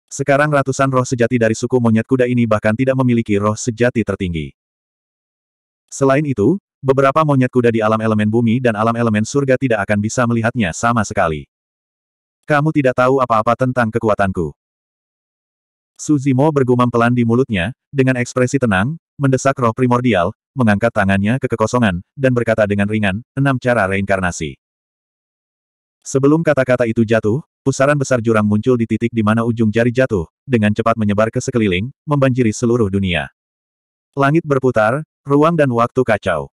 Sekarang ratusan roh sejati dari suku monyet kuda ini bahkan tidak memiliki roh sejati tertinggi. Selain itu, beberapa monyet kuda di alam elemen bumi dan alam elemen surga tidak akan bisa melihatnya sama sekali. Kamu tidak tahu apa-apa tentang kekuatanku. Suzimo bergumam pelan di mulutnya, dengan ekspresi tenang, mendesak roh primordial, mengangkat tangannya ke kekosongan, dan berkata dengan ringan, enam cara reinkarnasi. Sebelum kata-kata itu jatuh, pusaran besar jurang muncul di titik di mana ujung jari jatuh, dengan cepat menyebar ke sekeliling, membanjiri seluruh dunia. Langit berputar, ruang dan waktu kacau.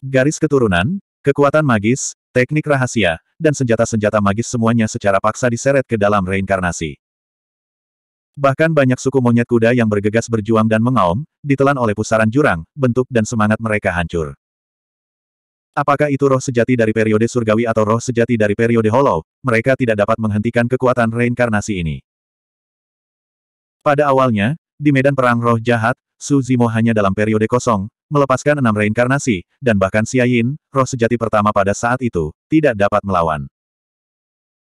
Garis keturunan, kekuatan magis, teknik rahasia, dan senjata-senjata magis semuanya secara paksa diseret ke dalam reinkarnasi. Bahkan banyak suku monyet kuda yang bergegas berjuang dan mengaum, ditelan oleh pusaran jurang, bentuk dan semangat mereka hancur. Apakah itu roh sejati dari periode surgawi atau roh sejati dari periode hollow, mereka tidak dapat menghentikan kekuatan reinkarnasi ini. Pada awalnya, di medan perang roh jahat, Su Zimo hanya dalam periode kosong, melepaskan enam reinkarnasi, dan bahkan Yin, roh sejati pertama pada saat itu, tidak dapat melawan.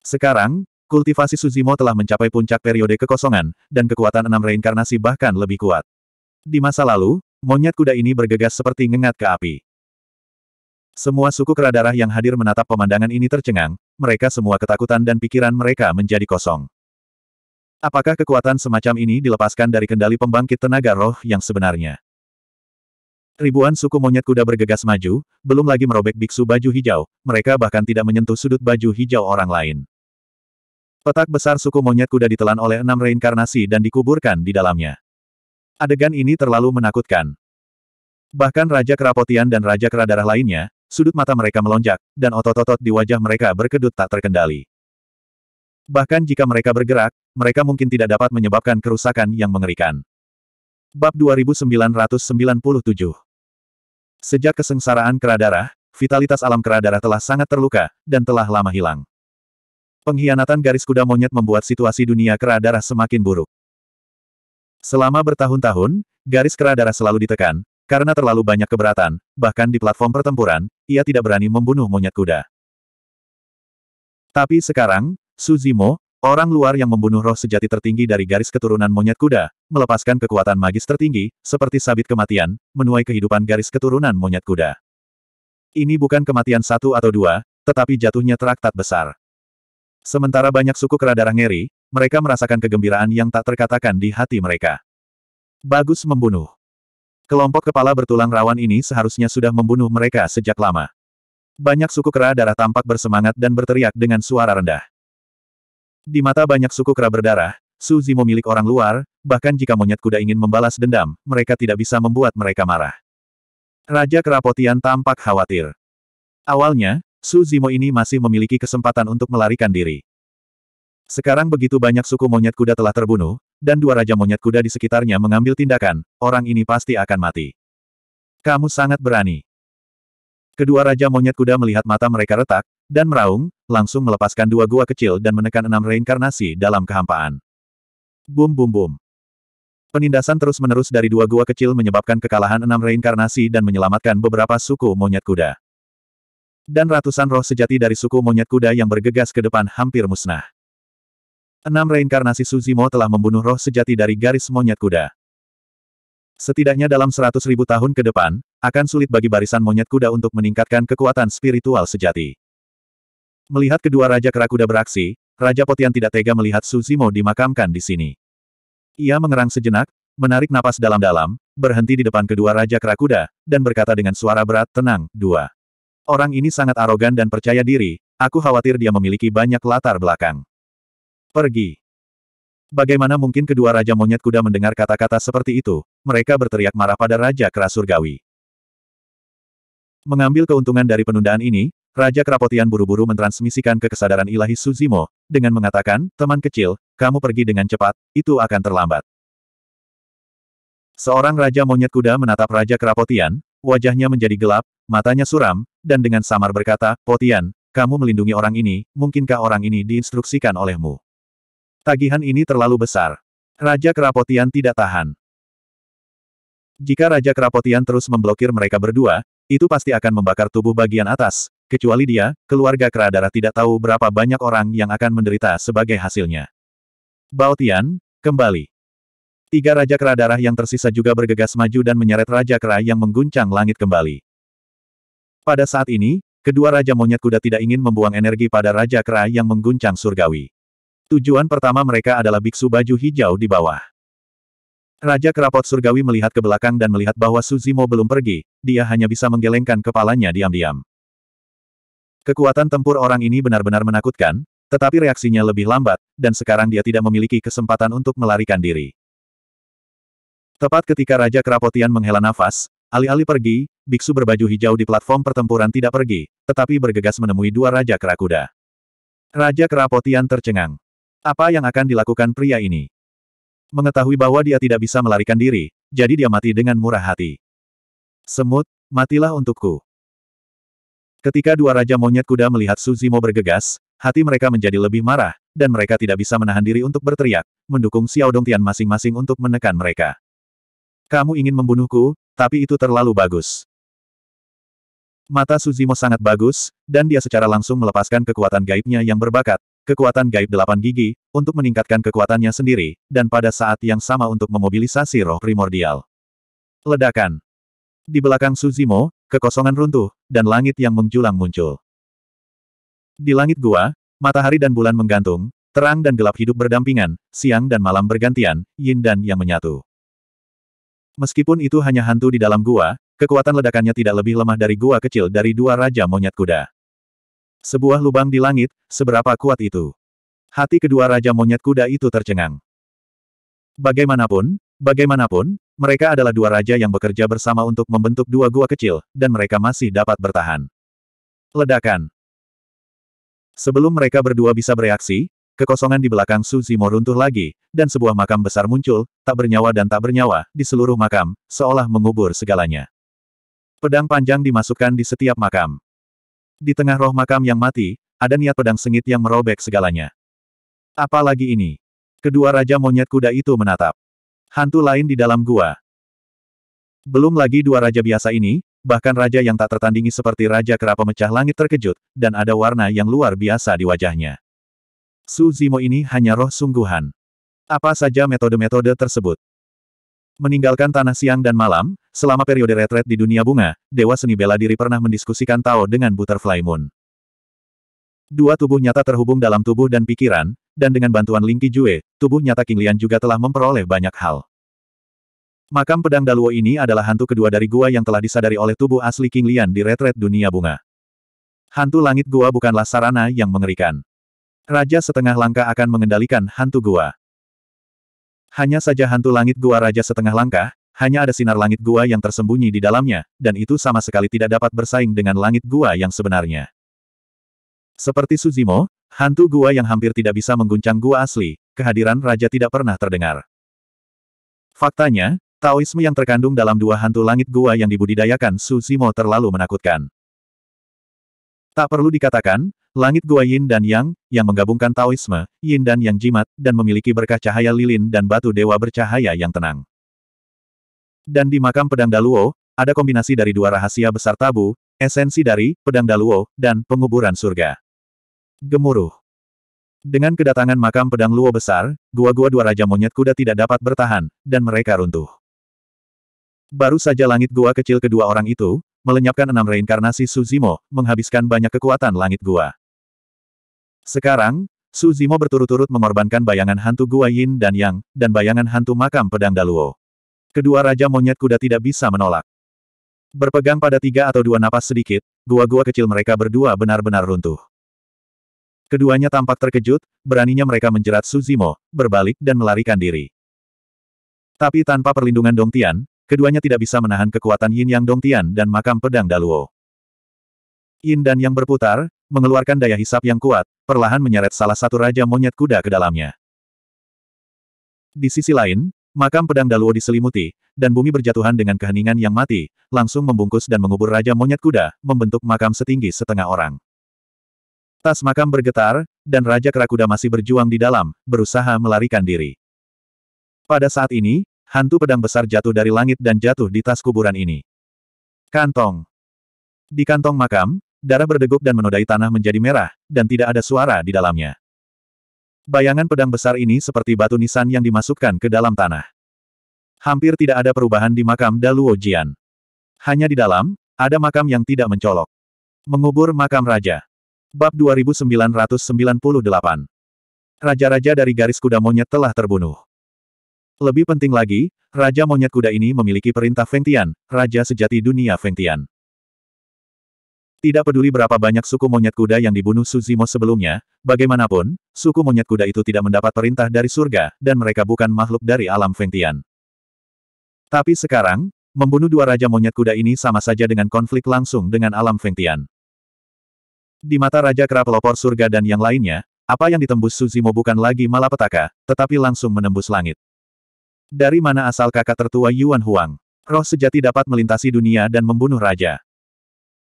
Sekarang, kultivasi Suzimo telah mencapai puncak periode kekosongan, dan kekuatan enam reinkarnasi bahkan lebih kuat. Di masa lalu, monyet kuda ini bergegas seperti ngengat ke api. Semua suku keradarah yang hadir menatap pemandangan ini tercengang, mereka semua ketakutan dan pikiran mereka menjadi kosong. Apakah kekuatan semacam ini dilepaskan dari kendali pembangkit tenaga roh yang sebenarnya? Ribuan suku monyet kuda bergegas maju, belum lagi merobek biksu baju hijau, mereka bahkan tidak menyentuh sudut baju hijau orang lain. Petak besar suku monyet kuda ditelan oleh enam reinkarnasi dan dikuburkan di dalamnya. Adegan ini terlalu menakutkan. Bahkan Raja Kerapotian dan Raja Keradarah lainnya, sudut mata mereka melonjak, dan otot-otot di wajah mereka berkedut tak terkendali. Bahkan jika mereka bergerak, mereka mungkin tidak dapat menyebabkan kerusakan yang mengerikan. Bab 2997 Sejak kesengsaraan Keradarah, vitalitas alam Keradarah telah sangat terluka, dan telah lama hilang. Pengkhianatan garis kuda monyet membuat situasi dunia Keradarah semakin buruk. Selama bertahun-tahun, garis Keradarah selalu ditekan, karena terlalu banyak keberatan, bahkan di platform pertempuran, ia tidak berani membunuh monyet kuda. Tapi sekarang, Suzimo, Orang luar yang membunuh roh sejati tertinggi dari garis keturunan monyet kuda, melepaskan kekuatan magis tertinggi, seperti sabit kematian, menuai kehidupan garis keturunan monyet kuda. Ini bukan kematian satu atau dua, tetapi jatuhnya traktat besar. Sementara banyak suku keradara ngeri, mereka merasakan kegembiraan yang tak terkatakan di hati mereka. Bagus membunuh. Kelompok kepala bertulang rawan ini seharusnya sudah membunuh mereka sejak lama. Banyak suku kera darah tampak bersemangat dan berteriak dengan suara rendah. Di mata banyak suku kera berdarah, Su Zimo milik orang luar, bahkan jika monyet kuda ingin membalas dendam, mereka tidak bisa membuat mereka marah. Raja Kerapotian tampak khawatir. Awalnya, Su Zimo ini masih memiliki kesempatan untuk melarikan diri. Sekarang begitu banyak suku monyet kuda telah terbunuh, dan dua raja monyet kuda di sekitarnya mengambil tindakan, orang ini pasti akan mati. Kamu sangat berani. Kedua raja monyet kuda melihat mata mereka retak, dan meraung, langsung melepaskan dua gua kecil dan menekan enam reinkarnasi dalam kehampaan. Bum bum bum. Penindasan terus-menerus dari dua gua kecil menyebabkan kekalahan enam reinkarnasi dan menyelamatkan beberapa suku monyet kuda. Dan ratusan roh sejati dari suku monyet kuda yang bergegas ke depan hampir musnah. Enam reinkarnasi Suzimo telah membunuh roh sejati dari garis monyet kuda. Setidaknya dalam seratus ribu tahun ke depan, akan sulit bagi barisan monyet kuda untuk meningkatkan kekuatan spiritual sejati. Melihat kedua Raja Kerakuda beraksi, Raja Potian tidak tega melihat Suzimo dimakamkan di sini. Ia mengerang sejenak, menarik napas dalam-dalam, berhenti di depan kedua Raja Kerakuda, dan berkata dengan suara berat, tenang, dua. Orang ini sangat arogan dan percaya diri, aku khawatir dia memiliki banyak latar belakang. Pergi. Bagaimana mungkin kedua Raja Monyet Kuda mendengar kata-kata seperti itu, mereka berteriak marah pada Raja Kera Surgawi. Mengambil keuntungan dari penundaan ini, Raja Kerapotian buru-buru mentransmisikan ke kesadaran ilahi Suzimo, dengan mengatakan, teman kecil, kamu pergi dengan cepat, itu akan terlambat. Seorang Raja Monyet Kuda menatap Raja Kerapotian, wajahnya menjadi gelap, matanya suram, dan dengan samar berkata, Potian, kamu melindungi orang ini, mungkinkah orang ini diinstruksikan olehmu? Tagihan ini terlalu besar. Raja Kerapotian tidak tahan. Jika Raja Kerapotian terus memblokir mereka berdua, itu pasti akan membakar tubuh bagian atas, Kecuali dia, keluarga Keradara tidak tahu berapa banyak orang yang akan menderita sebagai hasilnya. Tian, kembali. Tiga Raja Kera Darah yang tersisa juga bergegas maju dan menyeret Raja Kera yang mengguncang langit kembali. Pada saat ini, kedua Raja Monyet Kuda tidak ingin membuang energi pada Raja Kera yang mengguncang surgawi. Tujuan pertama mereka adalah biksu baju hijau di bawah. Raja Kerapot Surgawi melihat ke belakang dan melihat bahwa Suzimo belum pergi, dia hanya bisa menggelengkan kepalanya diam-diam. Kekuatan tempur orang ini benar-benar menakutkan, tetapi reaksinya lebih lambat, dan sekarang dia tidak memiliki kesempatan untuk melarikan diri. Tepat ketika Raja Kerapotian menghela nafas, alih-alih pergi, biksu berbaju hijau di platform pertempuran tidak pergi, tetapi bergegas menemui dua Raja Kerakuda. Raja Kerapotian tercengang. Apa yang akan dilakukan pria ini? Mengetahui bahwa dia tidak bisa melarikan diri, jadi dia mati dengan murah hati. Semut, matilah untukku. Ketika dua raja monyet kuda melihat Suzimo bergegas, hati mereka menjadi lebih marah, dan mereka tidak bisa menahan diri untuk berteriak, mendukung Xiao Dongtian masing-masing untuk menekan mereka. Kamu ingin membunuhku, tapi itu terlalu bagus. Mata Suzimo sangat bagus, dan dia secara langsung melepaskan kekuatan gaibnya yang berbakat, kekuatan gaib delapan gigi, untuk meningkatkan kekuatannya sendiri, dan pada saat yang sama untuk memobilisasi roh primordial. Ledakan. Di belakang Suzimo, kekosongan runtuh, dan langit yang menjulang muncul. Di langit gua, matahari dan bulan menggantung, terang dan gelap hidup berdampingan, siang dan malam bergantian, yin dan yang menyatu. Meskipun itu hanya hantu di dalam gua, kekuatan ledakannya tidak lebih lemah dari gua kecil dari dua raja monyet kuda. Sebuah lubang di langit, seberapa kuat itu. Hati kedua raja monyet kuda itu tercengang. Bagaimanapun, Bagaimanapun, mereka adalah dua raja yang bekerja bersama untuk membentuk dua gua kecil, dan mereka masih dapat bertahan. Ledakan Sebelum mereka berdua bisa bereaksi, kekosongan di belakang Suzimo runtuh lagi, dan sebuah makam besar muncul, tak bernyawa dan tak bernyawa, di seluruh makam, seolah mengubur segalanya. Pedang panjang dimasukkan di setiap makam. Di tengah roh makam yang mati, ada niat pedang sengit yang merobek segalanya. Apalagi ini? Kedua raja monyet kuda itu menatap. Hantu lain di dalam gua. Belum lagi dua raja biasa ini, bahkan raja yang tak tertandingi seperti Raja Kera Pemecah Langit terkejut, dan ada warna yang luar biasa di wajahnya. Su Zimo ini hanya roh sungguhan. Apa saja metode-metode tersebut? Meninggalkan tanah siang dan malam, selama periode retret di dunia bunga, Dewa Seni Bela Diri pernah mendiskusikan Tao dengan Butterfly Moon. Dua tubuh nyata terhubung dalam tubuh dan pikiran, dan dengan bantuan Lingki Jue, tubuh nyata Lian juga telah memperoleh banyak hal. Makam pedang Daluo ini adalah hantu kedua dari gua yang telah disadari oleh tubuh asli King Lian di retret dunia bunga. Hantu langit gua bukanlah sarana yang mengerikan. Raja setengah langkah akan mengendalikan hantu gua. Hanya saja hantu langit gua raja setengah langkah, hanya ada sinar langit gua yang tersembunyi di dalamnya, dan itu sama sekali tidak dapat bersaing dengan langit gua yang sebenarnya. Seperti Suzimo, hantu gua yang hampir tidak bisa mengguncang gua asli, kehadiran raja tidak pernah terdengar. Faktanya, Taoisme yang terkandung dalam dua hantu langit gua yang dibudidayakan Suzimo terlalu menakutkan. Tak perlu dikatakan, langit gua Yin dan Yang, yang menggabungkan Taoisme, Yin dan Yang jimat, dan memiliki berkah cahaya lilin dan batu dewa bercahaya yang tenang. Dan di makam pedang Daluo, ada kombinasi dari dua rahasia besar tabu, esensi dari pedang Daluo, dan penguburan surga. Gemuruh. Dengan kedatangan makam pedang Luo besar, gua-gua dua raja monyet kuda tidak dapat bertahan, dan mereka runtuh. Baru saja langit gua kecil kedua orang itu, melenyapkan enam reinkarnasi Suzimo, menghabiskan banyak kekuatan langit gua. Sekarang, Suzimo berturut-turut mengorbankan bayangan hantu gua Yin dan Yang, dan bayangan hantu makam pedang Daluo. Kedua raja monyet kuda tidak bisa menolak. Berpegang pada tiga atau dua napas sedikit, gua-gua kecil mereka berdua benar-benar runtuh. Keduanya tampak terkejut, beraninya mereka menjerat Suzimo, berbalik dan melarikan diri. Tapi tanpa perlindungan Dong Tian, keduanya tidak bisa menahan kekuatan Yin Yang Dong Tian dan makam pedang Daluo. Yin dan Yang berputar, mengeluarkan daya hisap yang kuat, perlahan menyeret salah satu raja monyet kuda ke dalamnya. Di sisi lain, makam pedang Daluo diselimuti, dan bumi berjatuhan dengan keheningan yang mati, langsung membungkus dan mengubur raja monyet kuda, membentuk makam setinggi setengah orang. Tas makam bergetar, dan Raja Kerakuda masih berjuang di dalam, berusaha melarikan diri. Pada saat ini, hantu pedang besar jatuh dari langit dan jatuh di tas kuburan ini. Kantong. Di kantong makam, darah berdegup dan menodai tanah menjadi merah, dan tidak ada suara di dalamnya. Bayangan pedang besar ini seperti batu nisan yang dimasukkan ke dalam tanah. Hampir tidak ada perubahan di makam Daluo Jian. Hanya di dalam, ada makam yang tidak mencolok. Mengubur makam raja. Bab 2998 Raja-raja dari garis kuda monyet telah terbunuh. Lebih penting lagi, Raja Monyet Kuda ini memiliki perintah Fengtian, Raja Sejati Dunia Fengtian. Tidak peduli berapa banyak suku monyet kuda yang dibunuh Suzimo sebelumnya, bagaimanapun, suku monyet kuda itu tidak mendapat perintah dari surga, dan mereka bukan makhluk dari alam Fengtian. Tapi sekarang, membunuh dua Raja Monyet Kuda ini sama saja dengan konflik langsung dengan alam Fengtian. Di mata Raja Kera Pelopor Surga dan yang lainnya, apa yang ditembus Suzimo bukan lagi malapetaka, tetapi langsung menembus langit. Dari mana asal kakak tertua Yuan Huang? Roh sejati dapat melintasi dunia dan membunuh raja.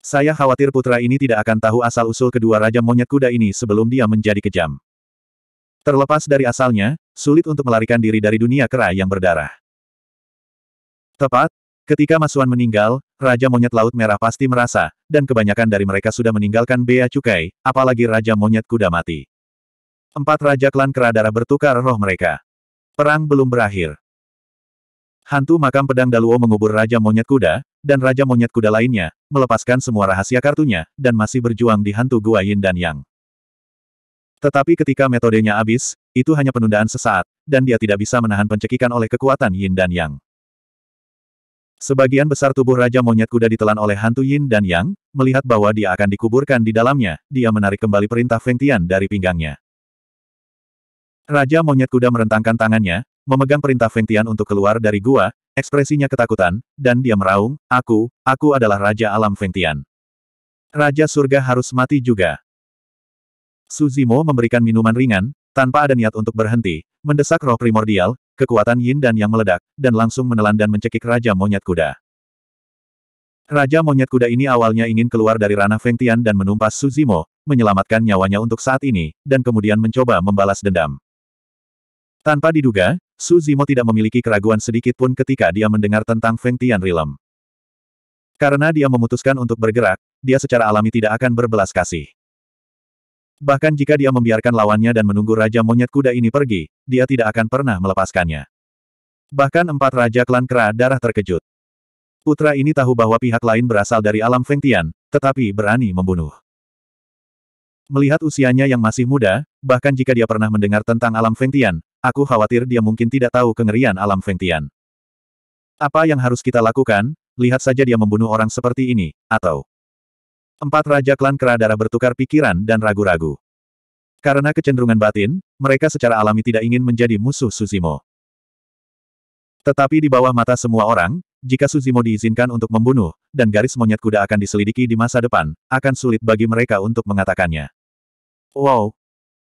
Saya khawatir putra ini tidak akan tahu asal-usul kedua raja monyet kuda ini sebelum dia menjadi kejam. Terlepas dari asalnya, sulit untuk melarikan diri dari dunia kera yang berdarah. Tepat, ketika Masuan meninggal, Raja Monyet Laut Merah pasti merasa, dan kebanyakan dari mereka sudah meninggalkan Bea Cukai, apalagi Raja Monyet Kuda Mati. Empat Raja Klan Keradara bertukar roh mereka. Perang belum berakhir. Hantu makam pedang Daluo mengubur Raja Monyet Kuda, dan Raja Monyet Kuda lainnya, melepaskan semua rahasia kartunya, dan masih berjuang di hantu Gua Yin dan Yang. Tetapi ketika metodenya habis, itu hanya penundaan sesaat, dan dia tidak bisa menahan pencekikan oleh kekuatan Yin dan Yang. Sebagian besar tubuh Raja Monyet Kuda ditelan oleh hantu Yin dan Yang, melihat bahwa dia akan dikuburkan di dalamnya, dia menarik kembali perintah Feng Tian dari pinggangnya. Raja Monyet Kuda merentangkan tangannya, memegang perintah Feng Tian untuk keluar dari gua, ekspresinya ketakutan, dan dia meraung, aku, aku adalah Raja Alam Feng Tian. Raja Surga harus mati juga. Suzimo memberikan minuman ringan, tanpa ada niat untuk berhenti, mendesak roh primordial, kekuatan yin dan yang meledak, dan langsung menelan dan mencekik Raja Monyet Kuda. Raja Monyet Kuda ini awalnya ingin keluar dari ranah Feng Tian dan menumpas Suzimo, menyelamatkan nyawanya untuk saat ini, dan kemudian mencoba membalas dendam. Tanpa diduga, Suzimo tidak memiliki keraguan sedikit pun ketika dia mendengar tentang Feng Tian Realm. Karena dia memutuskan untuk bergerak, dia secara alami tidak akan berbelas kasih. Bahkan jika dia membiarkan lawannya dan menunggu Raja Monyet Kuda ini pergi, dia tidak akan pernah melepaskannya. Bahkan empat Raja Klan Kera darah terkejut. Putra ini tahu bahwa pihak lain berasal dari alam Fengtian, tetapi berani membunuh. Melihat usianya yang masih muda, bahkan jika dia pernah mendengar tentang alam Fengtian, aku khawatir dia mungkin tidak tahu kengerian alam Fengtian. Apa yang harus kita lakukan? Lihat saja dia membunuh orang seperti ini, atau Empat raja klan Keradara bertukar pikiran dan ragu-ragu. Karena kecenderungan batin, mereka secara alami tidak ingin menjadi musuh Suzimo. Tetapi di bawah mata semua orang, jika Suzimo diizinkan untuk membunuh, dan garis monyet kuda akan diselidiki di masa depan, akan sulit bagi mereka untuk mengatakannya. Wow!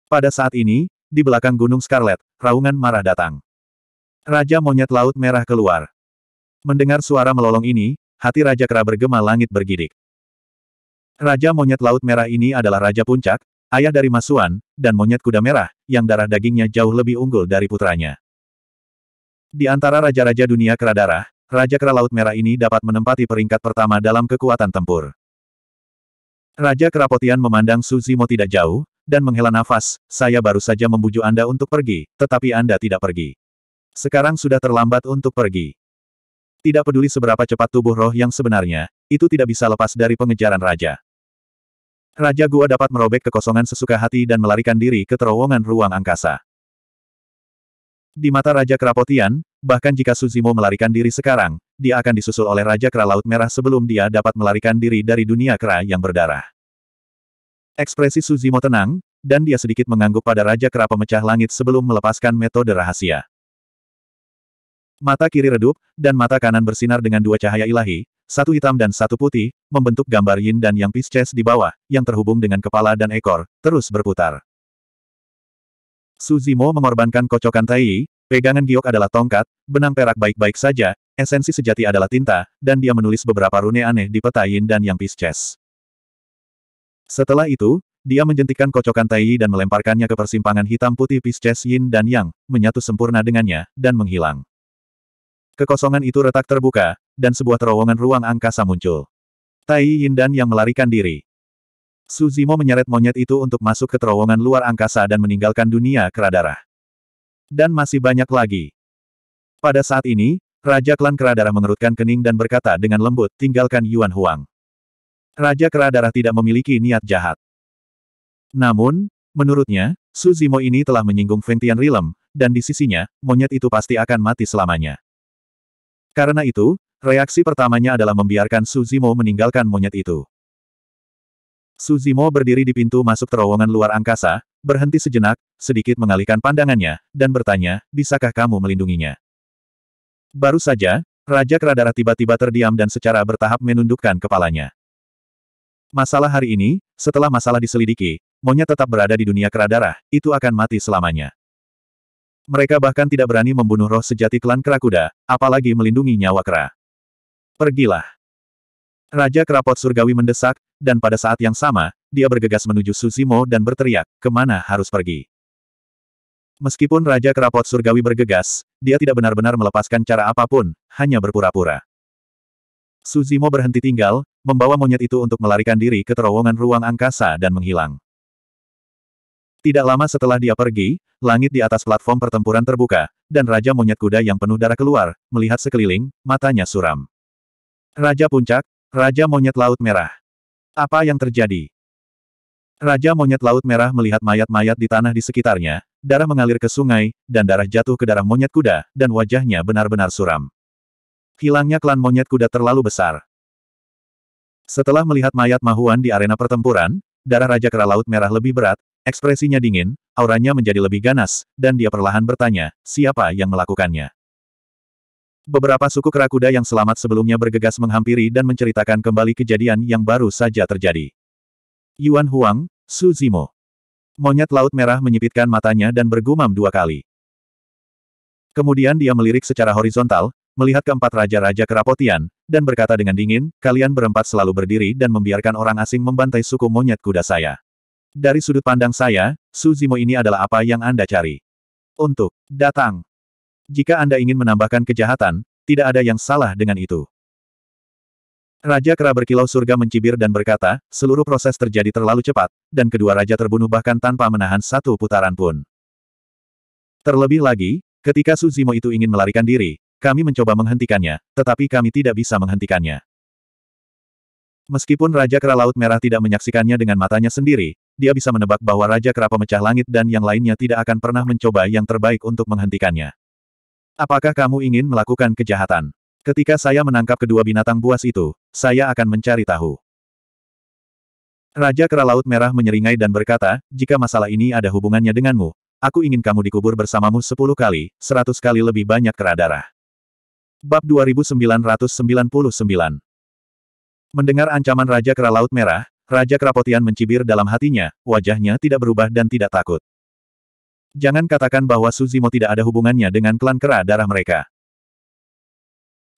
Pada saat ini, di belakang Gunung Scarlet, raungan marah datang. Raja monyet laut merah keluar. Mendengar suara melolong ini, hati Raja Kera bergema langit bergidik. Raja monyet laut merah ini adalah Raja Puncak, ayah dari Masuan, dan monyet kuda merah, yang darah dagingnya jauh lebih unggul dari putranya. Di antara raja-raja dunia kera darah, Raja Kera Laut Merah ini dapat menempati peringkat pertama dalam kekuatan tempur. Raja Kerapotian memandang Suzimo tidak jauh, dan menghela nafas, saya baru saja membujuk Anda untuk pergi, tetapi Anda tidak pergi. Sekarang sudah terlambat untuk pergi. Tidak peduli seberapa cepat tubuh roh yang sebenarnya, itu tidak bisa lepas dari pengejaran raja. Raja Gua dapat merobek kekosongan sesuka hati dan melarikan diri ke terowongan ruang angkasa. Di mata Raja Kerapotian, bahkan jika Suzimo melarikan diri sekarang, dia akan disusul oleh Raja Kera Laut Merah sebelum dia dapat melarikan diri dari dunia kera yang berdarah. Ekspresi Suzimo tenang, dan dia sedikit mengangguk pada Raja Kera Pemecah Langit sebelum melepaskan metode rahasia. Mata kiri redup, dan mata kanan bersinar dengan dua cahaya ilahi, satu hitam dan satu putih, membentuk gambar yin dan yang pisces di bawah, yang terhubung dengan kepala dan ekor, terus berputar. Suzimo mengorbankan kocokan tai, pegangan giok adalah tongkat, benang perak baik-baik saja, esensi sejati adalah tinta, dan dia menulis beberapa rune aneh di peta yin dan yang pisces. Setelah itu, dia menjentikan kocokan tai dan melemparkannya ke persimpangan hitam putih Pisces Yin dan Yang, menyatu sempurna dengannya, dan menghilang. Kekosongan itu retak terbuka, dan sebuah terowongan ruang angkasa muncul. Tai Yin Dan yang melarikan diri. Su Zimo menyeret monyet itu untuk masuk ke terowongan luar angkasa dan meninggalkan dunia Keradara. Dan masih banyak lagi. Pada saat ini, Raja Klan Keradara mengerutkan kening dan berkata dengan lembut, tinggalkan Yuan Huang. Raja Keradara tidak memiliki niat jahat. Namun, menurutnya, Su Zimo ini telah menyinggung Feng Tian Rilem, dan di sisinya, monyet itu pasti akan mati selamanya. Karena itu, reaksi pertamanya adalah membiarkan Suzimo meninggalkan monyet itu. Suzimo berdiri di pintu masuk terowongan luar angkasa, berhenti sejenak, sedikit mengalihkan pandangannya, dan bertanya, bisakah kamu melindunginya? Baru saja, Raja Keradara tiba-tiba terdiam dan secara bertahap menundukkan kepalanya. Masalah hari ini, setelah masalah diselidiki, monyet tetap berada di dunia Keradara. itu akan mati selamanya. Mereka bahkan tidak berani membunuh roh sejati klan Kerakuda, apalagi melindungi nyawa kera. Pergilah. Raja Kerapot Surgawi mendesak, dan pada saat yang sama, dia bergegas menuju Susimo dan berteriak, kemana harus pergi. Meskipun Raja Kerapot Surgawi bergegas, dia tidak benar-benar melepaskan cara apapun, hanya berpura-pura. Suzimo berhenti tinggal, membawa monyet itu untuk melarikan diri ke terowongan ruang angkasa dan menghilang. Tidak lama setelah dia pergi, langit di atas platform pertempuran terbuka, dan Raja Monyet Kuda yang penuh darah keluar, melihat sekeliling, matanya suram. Raja Puncak, Raja Monyet Laut Merah. Apa yang terjadi? Raja Monyet Laut Merah melihat mayat-mayat di tanah di sekitarnya, darah mengalir ke sungai, dan darah jatuh ke darah monyet kuda, dan wajahnya benar-benar suram. Hilangnya klan monyet kuda terlalu besar. Setelah melihat mayat Mahuan di arena pertempuran, darah Raja Kera Laut Merah lebih berat, Ekspresinya dingin, auranya menjadi lebih ganas, dan dia perlahan bertanya, siapa yang melakukannya? Beberapa suku kerakuda yang selamat sebelumnya bergegas menghampiri dan menceritakan kembali kejadian yang baru saja terjadi. Yuan Huang, Su Zimo. Monyet laut merah menyipitkan matanya dan bergumam dua kali. Kemudian dia melirik secara horizontal, melihat keempat raja-raja kerapotian, dan berkata dengan dingin, kalian berempat selalu berdiri dan membiarkan orang asing membantai suku monyet kuda saya. Dari sudut pandang saya, Su Zimo ini adalah apa yang Anda cari. Untuk datang. Jika Anda ingin menambahkan kejahatan, tidak ada yang salah dengan itu. Raja Kera berkilau surga mencibir dan berkata, seluruh proses terjadi terlalu cepat, dan kedua raja terbunuh bahkan tanpa menahan satu putaran pun. Terlebih lagi, ketika Su Zimo itu ingin melarikan diri, kami mencoba menghentikannya, tetapi kami tidak bisa menghentikannya. Meskipun Raja Kera Laut Merah tidak menyaksikannya dengan matanya sendiri, dia bisa menebak bahwa Raja Kera Pemecah Langit dan yang lainnya tidak akan pernah mencoba yang terbaik untuk menghentikannya. Apakah kamu ingin melakukan kejahatan? Ketika saya menangkap kedua binatang buas itu, saya akan mencari tahu. Raja Kera Laut Merah menyeringai dan berkata, jika masalah ini ada hubungannya denganmu, aku ingin kamu dikubur bersamamu sepuluh kali, seratus kali lebih banyak kera darah. Bab 2999 Mendengar ancaman Raja Kera Laut Merah, Raja Kerapotian mencibir dalam hatinya, wajahnya tidak berubah dan tidak takut. Jangan katakan bahwa Suzimo tidak ada hubungannya dengan klan kera darah mereka.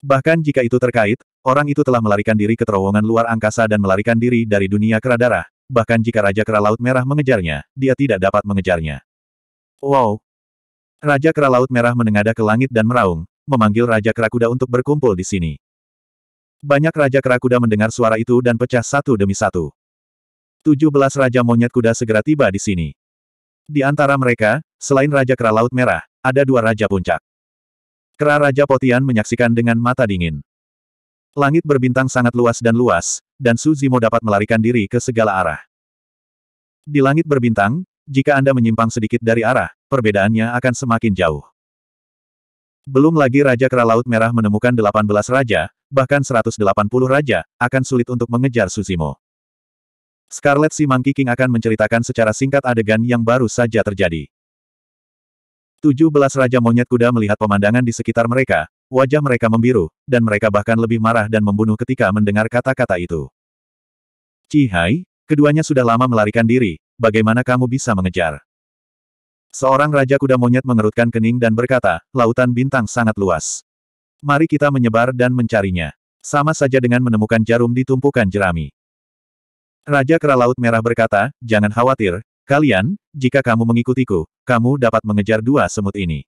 Bahkan jika itu terkait, orang itu telah melarikan diri ke terowongan luar angkasa dan melarikan diri dari dunia kera darah, bahkan jika Raja Kera Laut Merah mengejarnya, dia tidak dapat mengejarnya. Wow! Raja Kera Laut Merah menengadah ke langit dan meraung, memanggil Raja Kera Kuda untuk berkumpul di sini. Banyak Raja Kera Kuda mendengar suara itu dan pecah satu demi satu. 17 Raja Monyet Kuda segera tiba di sini. Di antara mereka, selain Raja Kera Laut Merah, ada dua Raja Puncak. Kera Raja Potian menyaksikan dengan mata dingin. Langit berbintang sangat luas dan luas, dan Suzimo dapat melarikan diri ke segala arah. Di langit berbintang, jika Anda menyimpang sedikit dari arah, perbedaannya akan semakin jauh. Belum lagi Raja Kera Laut Merah menemukan 18 raja, bahkan 180 raja, akan sulit untuk mengejar Suzimo. Scarlet si Monkey King akan menceritakan secara singkat adegan yang baru saja terjadi. 17 Raja Monyet Kuda melihat pemandangan di sekitar mereka, wajah mereka membiru, dan mereka bahkan lebih marah dan membunuh ketika mendengar kata-kata itu. Cihai, keduanya sudah lama melarikan diri, bagaimana kamu bisa mengejar? Seorang Raja Kuda Monyet mengerutkan kening dan berkata, lautan bintang sangat luas. Mari kita menyebar dan mencarinya. Sama saja dengan menemukan jarum di tumpukan jerami. Raja Kera Laut Merah berkata, jangan khawatir, kalian, jika kamu mengikutiku, kamu dapat mengejar dua semut ini.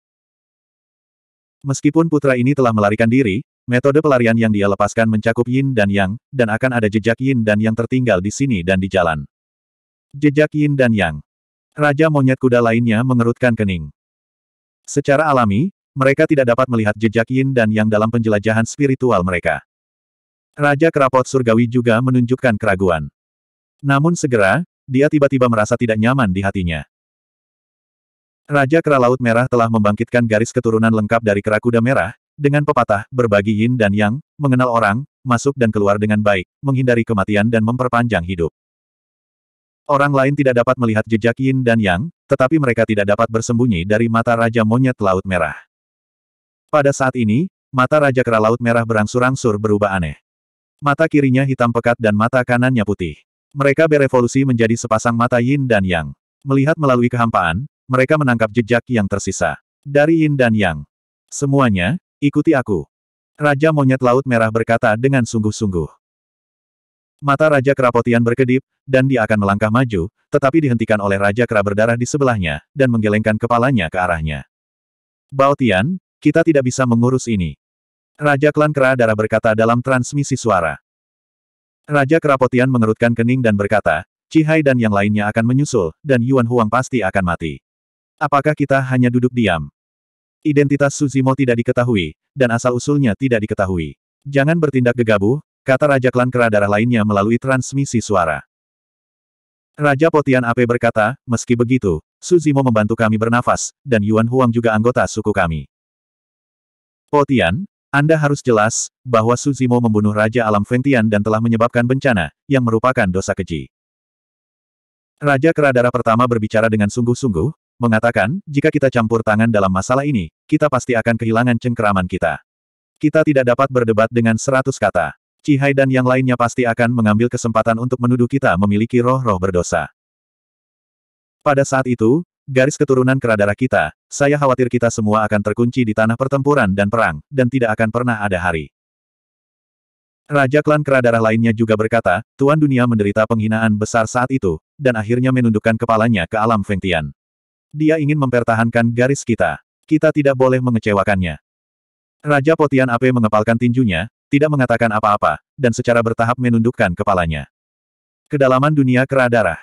Meskipun putra ini telah melarikan diri, metode pelarian yang dia lepaskan mencakup yin dan yang, dan akan ada jejak yin dan yang tertinggal di sini dan di jalan. Jejak yin dan yang. Raja monyet kuda lainnya mengerutkan kening. Secara alami, mereka tidak dapat melihat jejak yin dan yang dalam penjelajahan spiritual mereka. Raja Kerapot Surgawi juga menunjukkan keraguan. Namun segera, dia tiba-tiba merasa tidak nyaman di hatinya. Raja Kera Laut Merah telah membangkitkan garis keturunan lengkap dari Kera Kuda Merah, dengan pepatah, berbagi yin dan yang, mengenal orang, masuk dan keluar dengan baik, menghindari kematian dan memperpanjang hidup. Orang lain tidak dapat melihat jejak yin dan yang, tetapi mereka tidak dapat bersembunyi dari mata Raja Monyet Laut Merah. Pada saat ini, mata Raja Kera Laut Merah berangsur-angsur berubah aneh. Mata kirinya hitam pekat dan mata kanannya putih. Mereka berevolusi menjadi sepasang mata Yin dan Yang. Melihat melalui kehampaan, mereka menangkap jejak yang tersisa. Dari Yin dan Yang. Semuanya, ikuti aku. Raja Monyet Laut Merah berkata dengan sungguh-sungguh. Mata Raja Kerapotian berkedip, dan dia akan melangkah maju, tetapi dihentikan oleh Raja Kera berdarah di sebelahnya, dan menggelengkan kepalanya ke arahnya. Baotian, kita tidak bisa mengurus ini. Raja Klan Kera Darah berkata dalam transmisi suara. Raja Kerapotian mengerutkan kening dan berkata, Cihai dan yang lainnya akan menyusul, dan Yuan Huang pasti akan mati. Apakah kita hanya duduk diam? Identitas Suzimo tidak diketahui, dan asal-usulnya tidak diketahui. Jangan bertindak gegabah, kata Raja Klan Kera Darah lainnya melalui transmisi suara. Raja Potian AP berkata, meski begitu, Suzimo membantu kami bernafas, dan Yuan Huang juga anggota suku kami. Potian, anda harus jelas, bahwa Suzimo membunuh Raja Alam Ventian dan telah menyebabkan bencana, yang merupakan dosa keji. Raja Keradara pertama berbicara dengan sungguh-sungguh, mengatakan, jika kita campur tangan dalam masalah ini, kita pasti akan kehilangan cengkeraman kita. Kita tidak dapat berdebat dengan seratus kata. Cihai dan yang lainnya pasti akan mengambil kesempatan untuk menuduh kita memiliki roh-roh berdosa. Pada saat itu, Garis keturunan keradara kita, saya khawatir kita semua akan terkunci di tanah pertempuran dan perang, dan tidak akan pernah ada hari. Raja klan keradara lainnya juga berkata, Tuan Dunia menderita penghinaan besar saat itu, dan akhirnya menundukkan kepalanya ke alam Fengtian. Dia ingin mempertahankan garis kita. Kita tidak boleh mengecewakannya. Raja Potian Ape mengepalkan tinjunya, tidak mengatakan apa-apa, dan secara bertahap menundukkan kepalanya. Kedalaman dunia keradarah.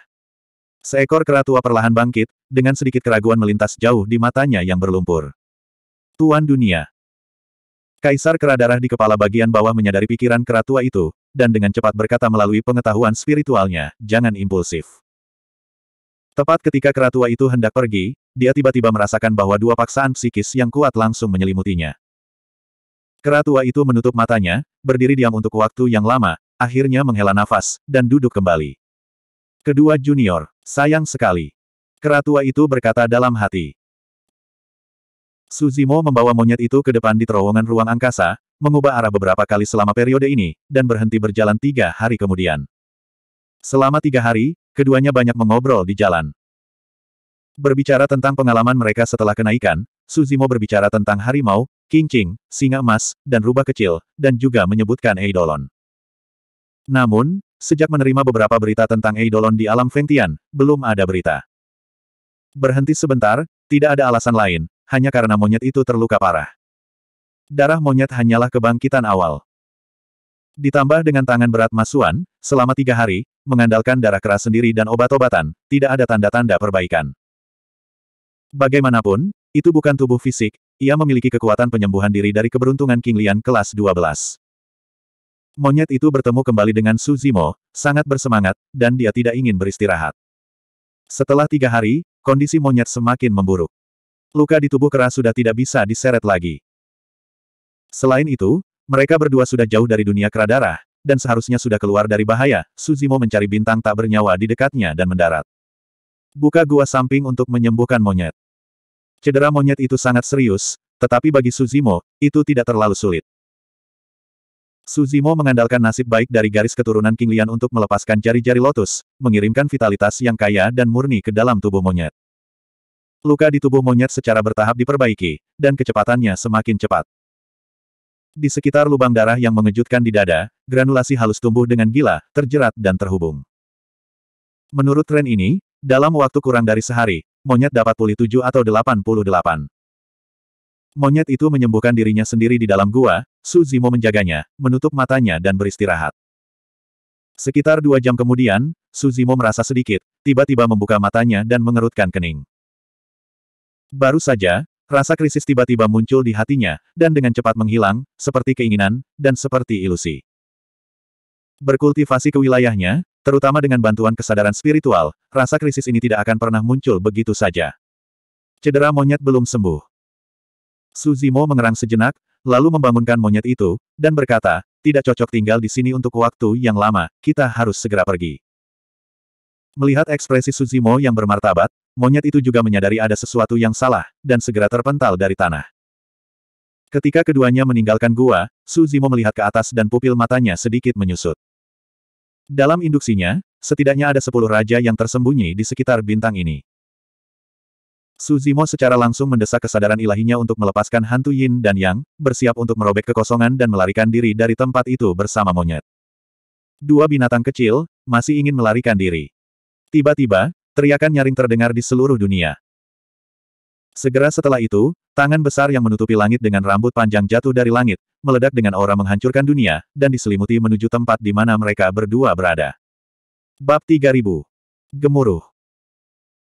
Seekor kera tua perlahan bangkit, dengan sedikit keraguan melintas jauh di matanya yang berlumpur. Tuan Dunia. Kaisar kera darah di kepala bagian bawah menyadari pikiran kera tua itu, dan dengan cepat berkata melalui pengetahuan spiritualnya, jangan impulsif. Tepat ketika kera tua itu hendak pergi, dia tiba-tiba merasakan bahwa dua paksaan psikis yang kuat langsung menyelimutinya. Kera tua itu menutup matanya, berdiri diam untuk waktu yang lama, akhirnya menghela nafas, dan duduk kembali. Kedua junior, sayang sekali. Keratua itu berkata dalam hati. Suzimo membawa monyet itu ke depan di terowongan ruang angkasa, mengubah arah beberapa kali selama periode ini, dan berhenti berjalan tiga hari kemudian. Selama tiga hari, keduanya banyak mengobrol di jalan. Berbicara tentang pengalaman mereka setelah kenaikan, Suzimo berbicara tentang harimau, kincing, singa emas, dan rubah kecil, dan juga menyebutkan eidolon. Namun, Sejak menerima beberapa berita tentang Eidolon di alam Fengtian, belum ada berita. Berhenti sebentar, tidak ada alasan lain, hanya karena monyet itu terluka parah. Darah monyet hanyalah kebangkitan awal. Ditambah dengan tangan berat Masuan, selama tiga hari, mengandalkan darah keras sendiri dan obat-obatan, tidak ada tanda-tanda perbaikan. Bagaimanapun, itu bukan tubuh fisik, ia memiliki kekuatan penyembuhan diri dari keberuntungan King Lian kelas 12. Monyet itu bertemu kembali dengan Suzimo, sangat bersemangat, dan dia tidak ingin beristirahat. Setelah tiga hari, kondisi monyet semakin memburuk. Luka di tubuh keras sudah tidak bisa diseret lagi. Selain itu, mereka berdua sudah jauh dari dunia kera dan seharusnya sudah keluar dari bahaya, Suzimo mencari bintang tak bernyawa di dekatnya dan mendarat. Buka gua samping untuk menyembuhkan monyet. Cedera monyet itu sangat serius, tetapi bagi Suzimo, itu tidak terlalu sulit. Suzimo mengandalkan nasib baik dari garis keturunan King Lian untuk melepaskan jari-jari lotus, mengirimkan vitalitas yang kaya dan murni ke dalam tubuh monyet. Luka di tubuh monyet secara bertahap diperbaiki, dan kecepatannya semakin cepat. Di sekitar lubang darah yang mengejutkan di dada, granulasi halus tumbuh dengan gila, terjerat dan terhubung. Menurut tren ini, dalam waktu kurang dari sehari, monyet dapat pulih 7 atau 88. Monyet itu menyembuhkan dirinya sendiri di dalam gua, Su Zimo menjaganya, menutup matanya dan beristirahat. Sekitar dua jam kemudian, Su Zimo merasa sedikit, tiba-tiba membuka matanya dan mengerutkan kening. Baru saja, rasa krisis tiba-tiba muncul di hatinya, dan dengan cepat menghilang, seperti keinginan, dan seperti ilusi. Berkultivasi ke wilayahnya, terutama dengan bantuan kesadaran spiritual, rasa krisis ini tidak akan pernah muncul begitu saja. Cedera monyet belum sembuh. Suzimo mengerang sejenak, lalu membangunkan monyet itu, dan berkata, tidak cocok tinggal di sini untuk waktu yang lama, kita harus segera pergi. Melihat ekspresi Suzimo yang bermartabat, monyet itu juga menyadari ada sesuatu yang salah, dan segera terpental dari tanah. Ketika keduanya meninggalkan gua, Suzimo melihat ke atas dan pupil matanya sedikit menyusut. Dalam induksinya, setidaknya ada sepuluh raja yang tersembunyi di sekitar bintang ini. Suzimo secara langsung mendesak kesadaran ilahinya untuk melepaskan hantu Yin dan Yang, bersiap untuk merobek kekosongan dan melarikan diri dari tempat itu bersama monyet. Dua binatang kecil, masih ingin melarikan diri. Tiba-tiba, teriakan nyaring terdengar di seluruh dunia. Segera setelah itu, tangan besar yang menutupi langit dengan rambut panjang jatuh dari langit, meledak dengan aura menghancurkan dunia, dan diselimuti menuju tempat di mana mereka berdua berada. Bab 3000 Gemuruh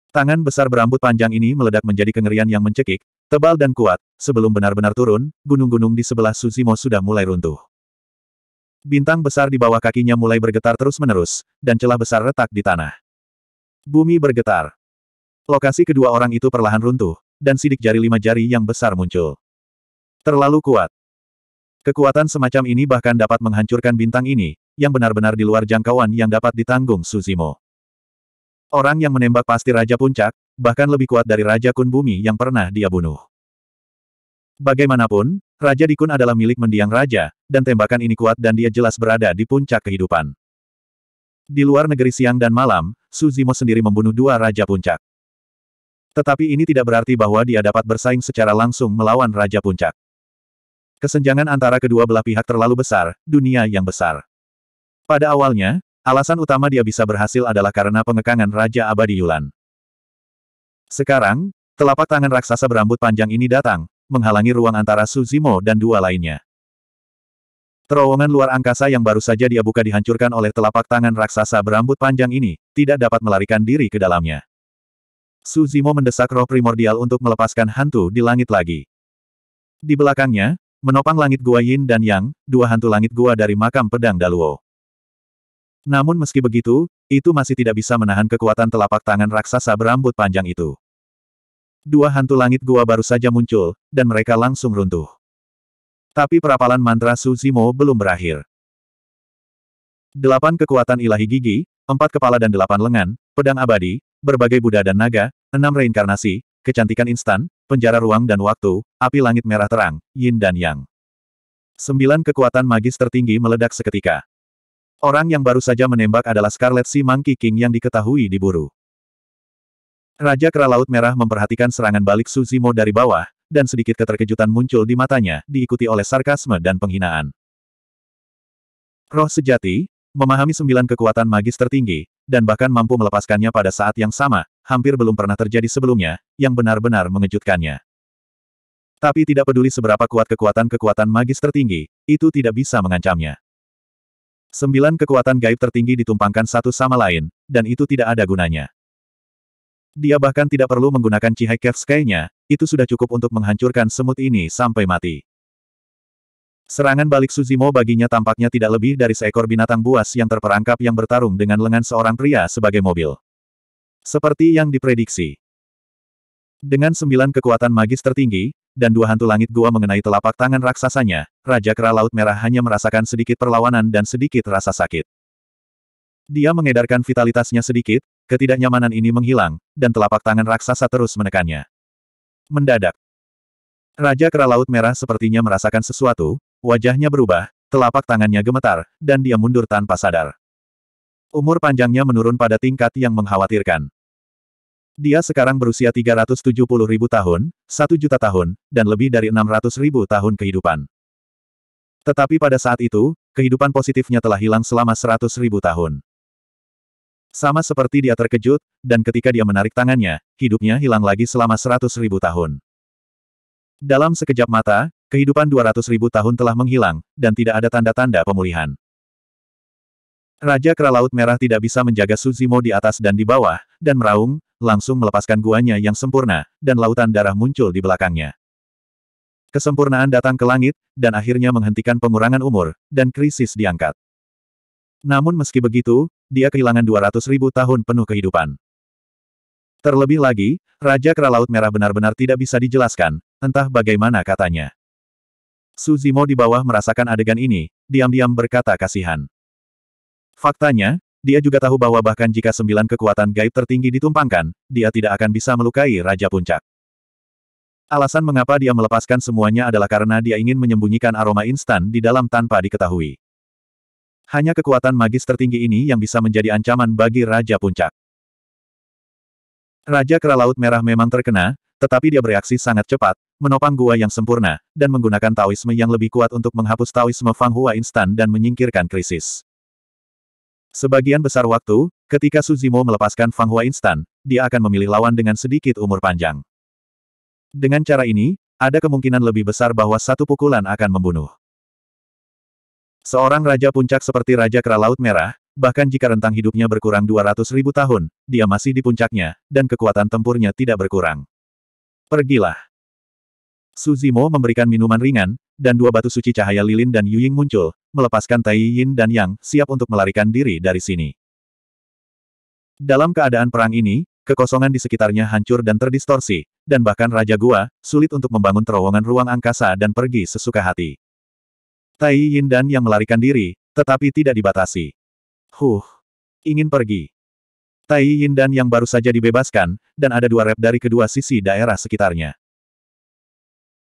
Tangan besar berambut panjang ini meledak menjadi kengerian yang mencekik, tebal dan kuat, sebelum benar-benar turun, gunung-gunung di sebelah Suzimo sudah mulai runtuh. Bintang besar di bawah kakinya mulai bergetar terus-menerus, dan celah besar retak di tanah. Bumi bergetar. Lokasi kedua orang itu perlahan runtuh, dan sidik jari lima jari yang besar muncul. Terlalu kuat. Kekuatan semacam ini bahkan dapat menghancurkan bintang ini, yang benar-benar di luar jangkauan yang dapat ditanggung Suzimo. Orang yang menembak pasti Raja Puncak, bahkan lebih kuat dari Raja Kun Bumi yang pernah dia bunuh. Bagaimanapun, Raja Dikun adalah milik mendiang Raja, dan tembakan ini kuat dan dia jelas berada di puncak kehidupan. Di luar negeri siang dan malam, Suzimo sendiri membunuh dua Raja Puncak. Tetapi ini tidak berarti bahwa dia dapat bersaing secara langsung melawan Raja Puncak. Kesenjangan antara kedua belah pihak terlalu besar, dunia yang besar. Pada awalnya, Alasan utama dia bisa berhasil adalah karena pengekangan Raja Abadi Yulan. Sekarang, telapak tangan raksasa berambut panjang ini datang, menghalangi ruang antara Suzimo dan dua lainnya. Terowongan luar angkasa yang baru saja dia buka dihancurkan oleh telapak tangan raksasa berambut panjang ini, tidak dapat melarikan diri ke dalamnya. Suzimo mendesak roh primordial untuk melepaskan hantu di langit lagi. Di belakangnya, menopang langit gua Yin dan Yang, dua hantu langit gua dari makam pedang Daluo. Namun meski begitu, itu masih tidak bisa menahan kekuatan telapak tangan raksasa berambut panjang itu. Dua hantu langit gua baru saja muncul, dan mereka langsung runtuh. Tapi perapalan mantra Suzimo belum berakhir. Delapan kekuatan ilahi gigi, empat kepala dan delapan lengan, pedang abadi, berbagai Buddha dan naga, enam reinkarnasi, kecantikan instan, penjara ruang dan waktu, api langit merah terang, yin dan yang. Sembilan kekuatan magis tertinggi meledak seketika. Orang yang baru saja menembak adalah Scarlet Sea Monkey King yang diketahui diburu. Raja Kera Laut Merah memperhatikan serangan balik Suzimo dari bawah, dan sedikit keterkejutan muncul di matanya, diikuti oleh sarkasme dan penghinaan. Roh sejati, memahami sembilan kekuatan magis tertinggi, dan bahkan mampu melepaskannya pada saat yang sama, hampir belum pernah terjadi sebelumnya, yang benar-benar mengejutkannya. Tapi tidak peduli seberapa kuat kekuatan-kekuatan magis tertinggi, itu tidak bisa mengancamnya. Sembilan kekuatan gaib tertinggi ditumpangkan satu sama lain, dan itu tidak ada gunanya. Dia bahkan tidak perlu menggunakan Cihai sky nya itu sudah cukup untuk menghancurkan semut ini sampai mati. Serangan balik Suzimo baginya tampaknya tidak lebih dari seekor binatang buas yang terperangkap yang bertarung dengan lengan seorang pria sebagai mobil. Seperti yang diprediksi. Dengan sembilan kekuatan magis tertinggi, dan dua hantu langit gua mengenai telapak tangan raksasanya, Raja Kera Laut Merah hanya merasakan sedikit perlawanan dan sedikit rasa sakit. Dia mengedarkan vitalitasnya sedikit, ketidaknyamanan ini menghilang, dan telapak tangan raksasa terus menekannya. Mendadak. Raja Kera Laut Merah sepertinya merasakan sesuatu, wajahnya berubah, telapak tangannya gemetar, dan dia mundur tanpa sadar. Umur panjangnya menurun pada tingkat yang mengkhawatirkan. Dia sekarang berusia 370 ribu tahun, 1 juta tahun, dan lebih dari 600 ribu tahun kehidupan. Tetapi pada saat itu, kehidupan positifnya telah hilang selama 100 ribu tahun. Sama seperti dia terkejut, dan ketika dia menarik tangannya, hidupnya hilang lagi selama 100 ribu tahun. Dalam sekejap mata, kehidupan 200 ribu tahun telah menghilang, dan tidak ada tanda-tanda pemulihan. Raja Kera Laut Merah tidak bisa menjaga Suzimo di atas dan di bawah, dan meraung, langsung melepaskan guanya yang sempurna, dan lautan darah muncul di belakangnya. Kesempurnaan datang ke langit, dan akhirnya menghentikan pengurangan umur, dan krisis diangkat. Namun meski begitu, dia kehilangan 200 ribu tahun penuh kehidupan. Terlebih lagi, Raja Kera Laut Merah benar-benar tidak bisa dijelaskan, entah bagaimana katanya. Suzimo di bawah merasakan adegan ini, diam-diam berkata kasihan. Faktanya, dia juga tahu bahwa bahkan jika sembilan kekuatan gaib tertinggi ditumpangkan, dia tidak akan bisa melukai Raja Puncak. Alasan mengapa dia melepaskan semuanya adalah karena dia ingin menyembunyikan aroma instan di dalam tanpa diketahui. Hanya kekuatan magis tertinggi ini yang bisa menjadi ancaman bagi Raja Puncak. Raja Kera Laut Merah memang terkena, tetapi dia bereaksi sangat cepat, menopang gua yang sempurna, dan menggunakan Taoisme yang lebih kuat untuk menghapus Taoisme Fang Hua instan dan menyingkirkan krisis. Sebagian besar waktu, ketika Suzimo melepaskan Fang Hua instan, dia akan memilih lawan dengan sedikit umur panjang. Dengan cara ini, ada kemungkinan lebih besar bahwa satu pukulan akan membunuh. Seorang raja puncak seperti Raja Kera Laut Merah, bahkan jika rentang hidupnya berkurang 200 ribu tahun, dia masih di puncaknya, dan kekuatan tempurnya tidak berkurang. Pergilah. Suzimo memberikan minuman ringan, dan dua batu suci cahaya lilin dan Yuying muncul, melepaskan Tai Yin dan Yang, siap untuk melarikan diri dari sini. Dalam keadaan perang ini, kekosongan di sekitarnya hancur dan terdistorsi, dan bahkan Raja Gua, sulit untuk membangun terowongan ruang angkasa dan pergi sesuka hati. Tai Yin dan Yang melarikan diri, tetapi tidak dibatasi. Huh, ingin pergi. Tai Yin dan Yang baru saja dibebaskan, dan ada dua rep dari kedua sisi daerah sekitarnya.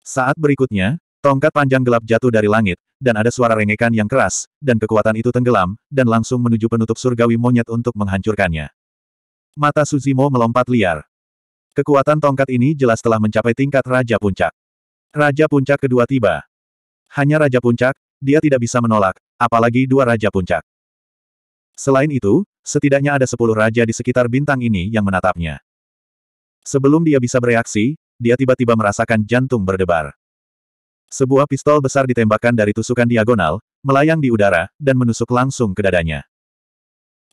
Saat berikutnya, tongkat panjang gelap jatuh dari langit, dan ada suara rengekan yang keras, dan kekuatan itu tenggelam, dan langsung menuju penutup surgawi monyet untuk menghancurkannya. Mata Suzimo melompat liar. Kekuatan tongkat ini jelas telah mencapai tingkat Raja Puncak. Raja Puncak kedua tiba. Hanya Raja Puncak, dia tidak bisa menolak, apalagi dua Raja Puncak. Selain itu, setidaknya ada sepuluh raja di sekitar bintang ini yang menatapnya. Sebelum dia bisa bereaksi, dia tiba-tiba merasakan jantung berdebar. Sebuah pistol besar ditembakkan dari tusukan diagonal, melayang di udara, dan menusuk langsung ke dadanya.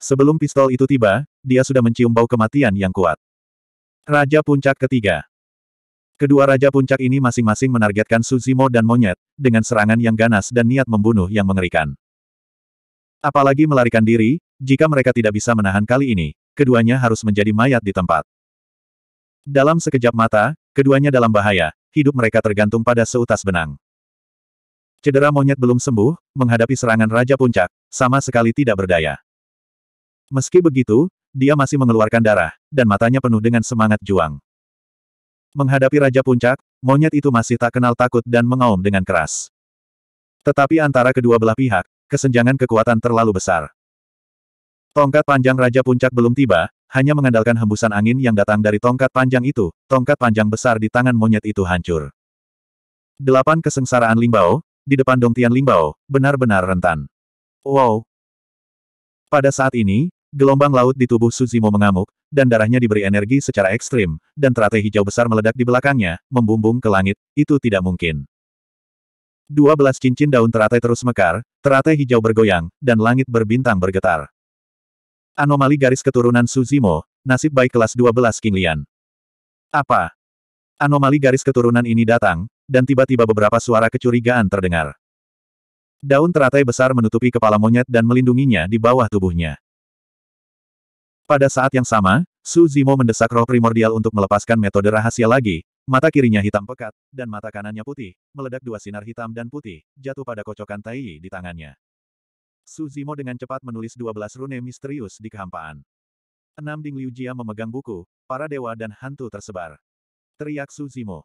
Sebelum pistol itu tiba, dia sudah mencium bau kematian yang kuat. Raja Puncak Ketiga Kedua Raja Puncak ini masing-masing menargetkan Suzimo dan Monyet, dengan serangan yang ganas dan niat membunuh yang mengerikan. Apalagi melarikan diri, jika mereka tidak bisa menahan kali ini, keduanya harus menjadi mayat di tempat. Dalam sekejap mata, keduanya dalam bahaya, hidup mereka tergantung pada seutas benang. Cedera monyet belum sembuh, menghadapi serangan Raja Puncak, sama sekali tidak berdaya. Meski begitu, dia masih mengeluarkan darah, dan matanya penuh dengan semangat juang. Menghadapi Raja Puncak, monyet itu masih tak kenal takut dan mengaum dengan keras. Tetapi antara kedua belah pihak, kesenjangan kekuatan terlalu besar. Tongkat panjang Raja Puncak belum tiba, hanya mengandalkan hembusan angin yang datang dari tongkat panjang itu, tongkat panjang besar di tangan monyet itu hancur. Delapan kesengsaraan Limbao, di depan Dongtian Limbao, benar-benar rentan. Wow! Pada saat ini, Gelombang laut di tubuh Suzimo mengamuk, dan darahnya diberi energi secara ekstrim, dan teratai hijau besar meledak di belakangnya, membumbung ke langit, itu tidak mungkin. Dua belas cincin daun teratai terus mekar, teratai hijau bergoyang, dan langit berbintang bergetar. Anomali garis keturunan Suzimo, nasib baik kelas 12 King Lian. Apa? Anomali garis keturunan ini datang, dan tiba-tiba beberapa suara kecurigaan terdengar. Daun teratai besar menutupi kepala monyet dan melindunginya di bawah tubuhnya. Pada saat yang sama, Su Zimo mendesak roh primordial untuk melepaskan metode rahasia lagi, mata kirinya hitam pekat, dan mata kanannya putih, meledak dua sinar hitam dan putih, jatuh pada kocokan tai di tangannya. Su Zimo dengan cepat menulis 12 rune misterius di kehampaan. Enam Ding Liu Jia memegang buku, para dewa dan hantu tersebar. Teriak Su Zimo.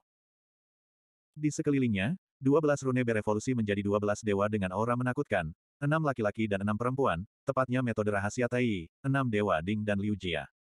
Di sekelilingnya, 12 rune berevolusi menjadi 12 dewa dengan aura menakutkan, enam laki-laki dan enam perempuan, tepatnya metode rahasia Tai, enam dewa Ding dan Liu Jia.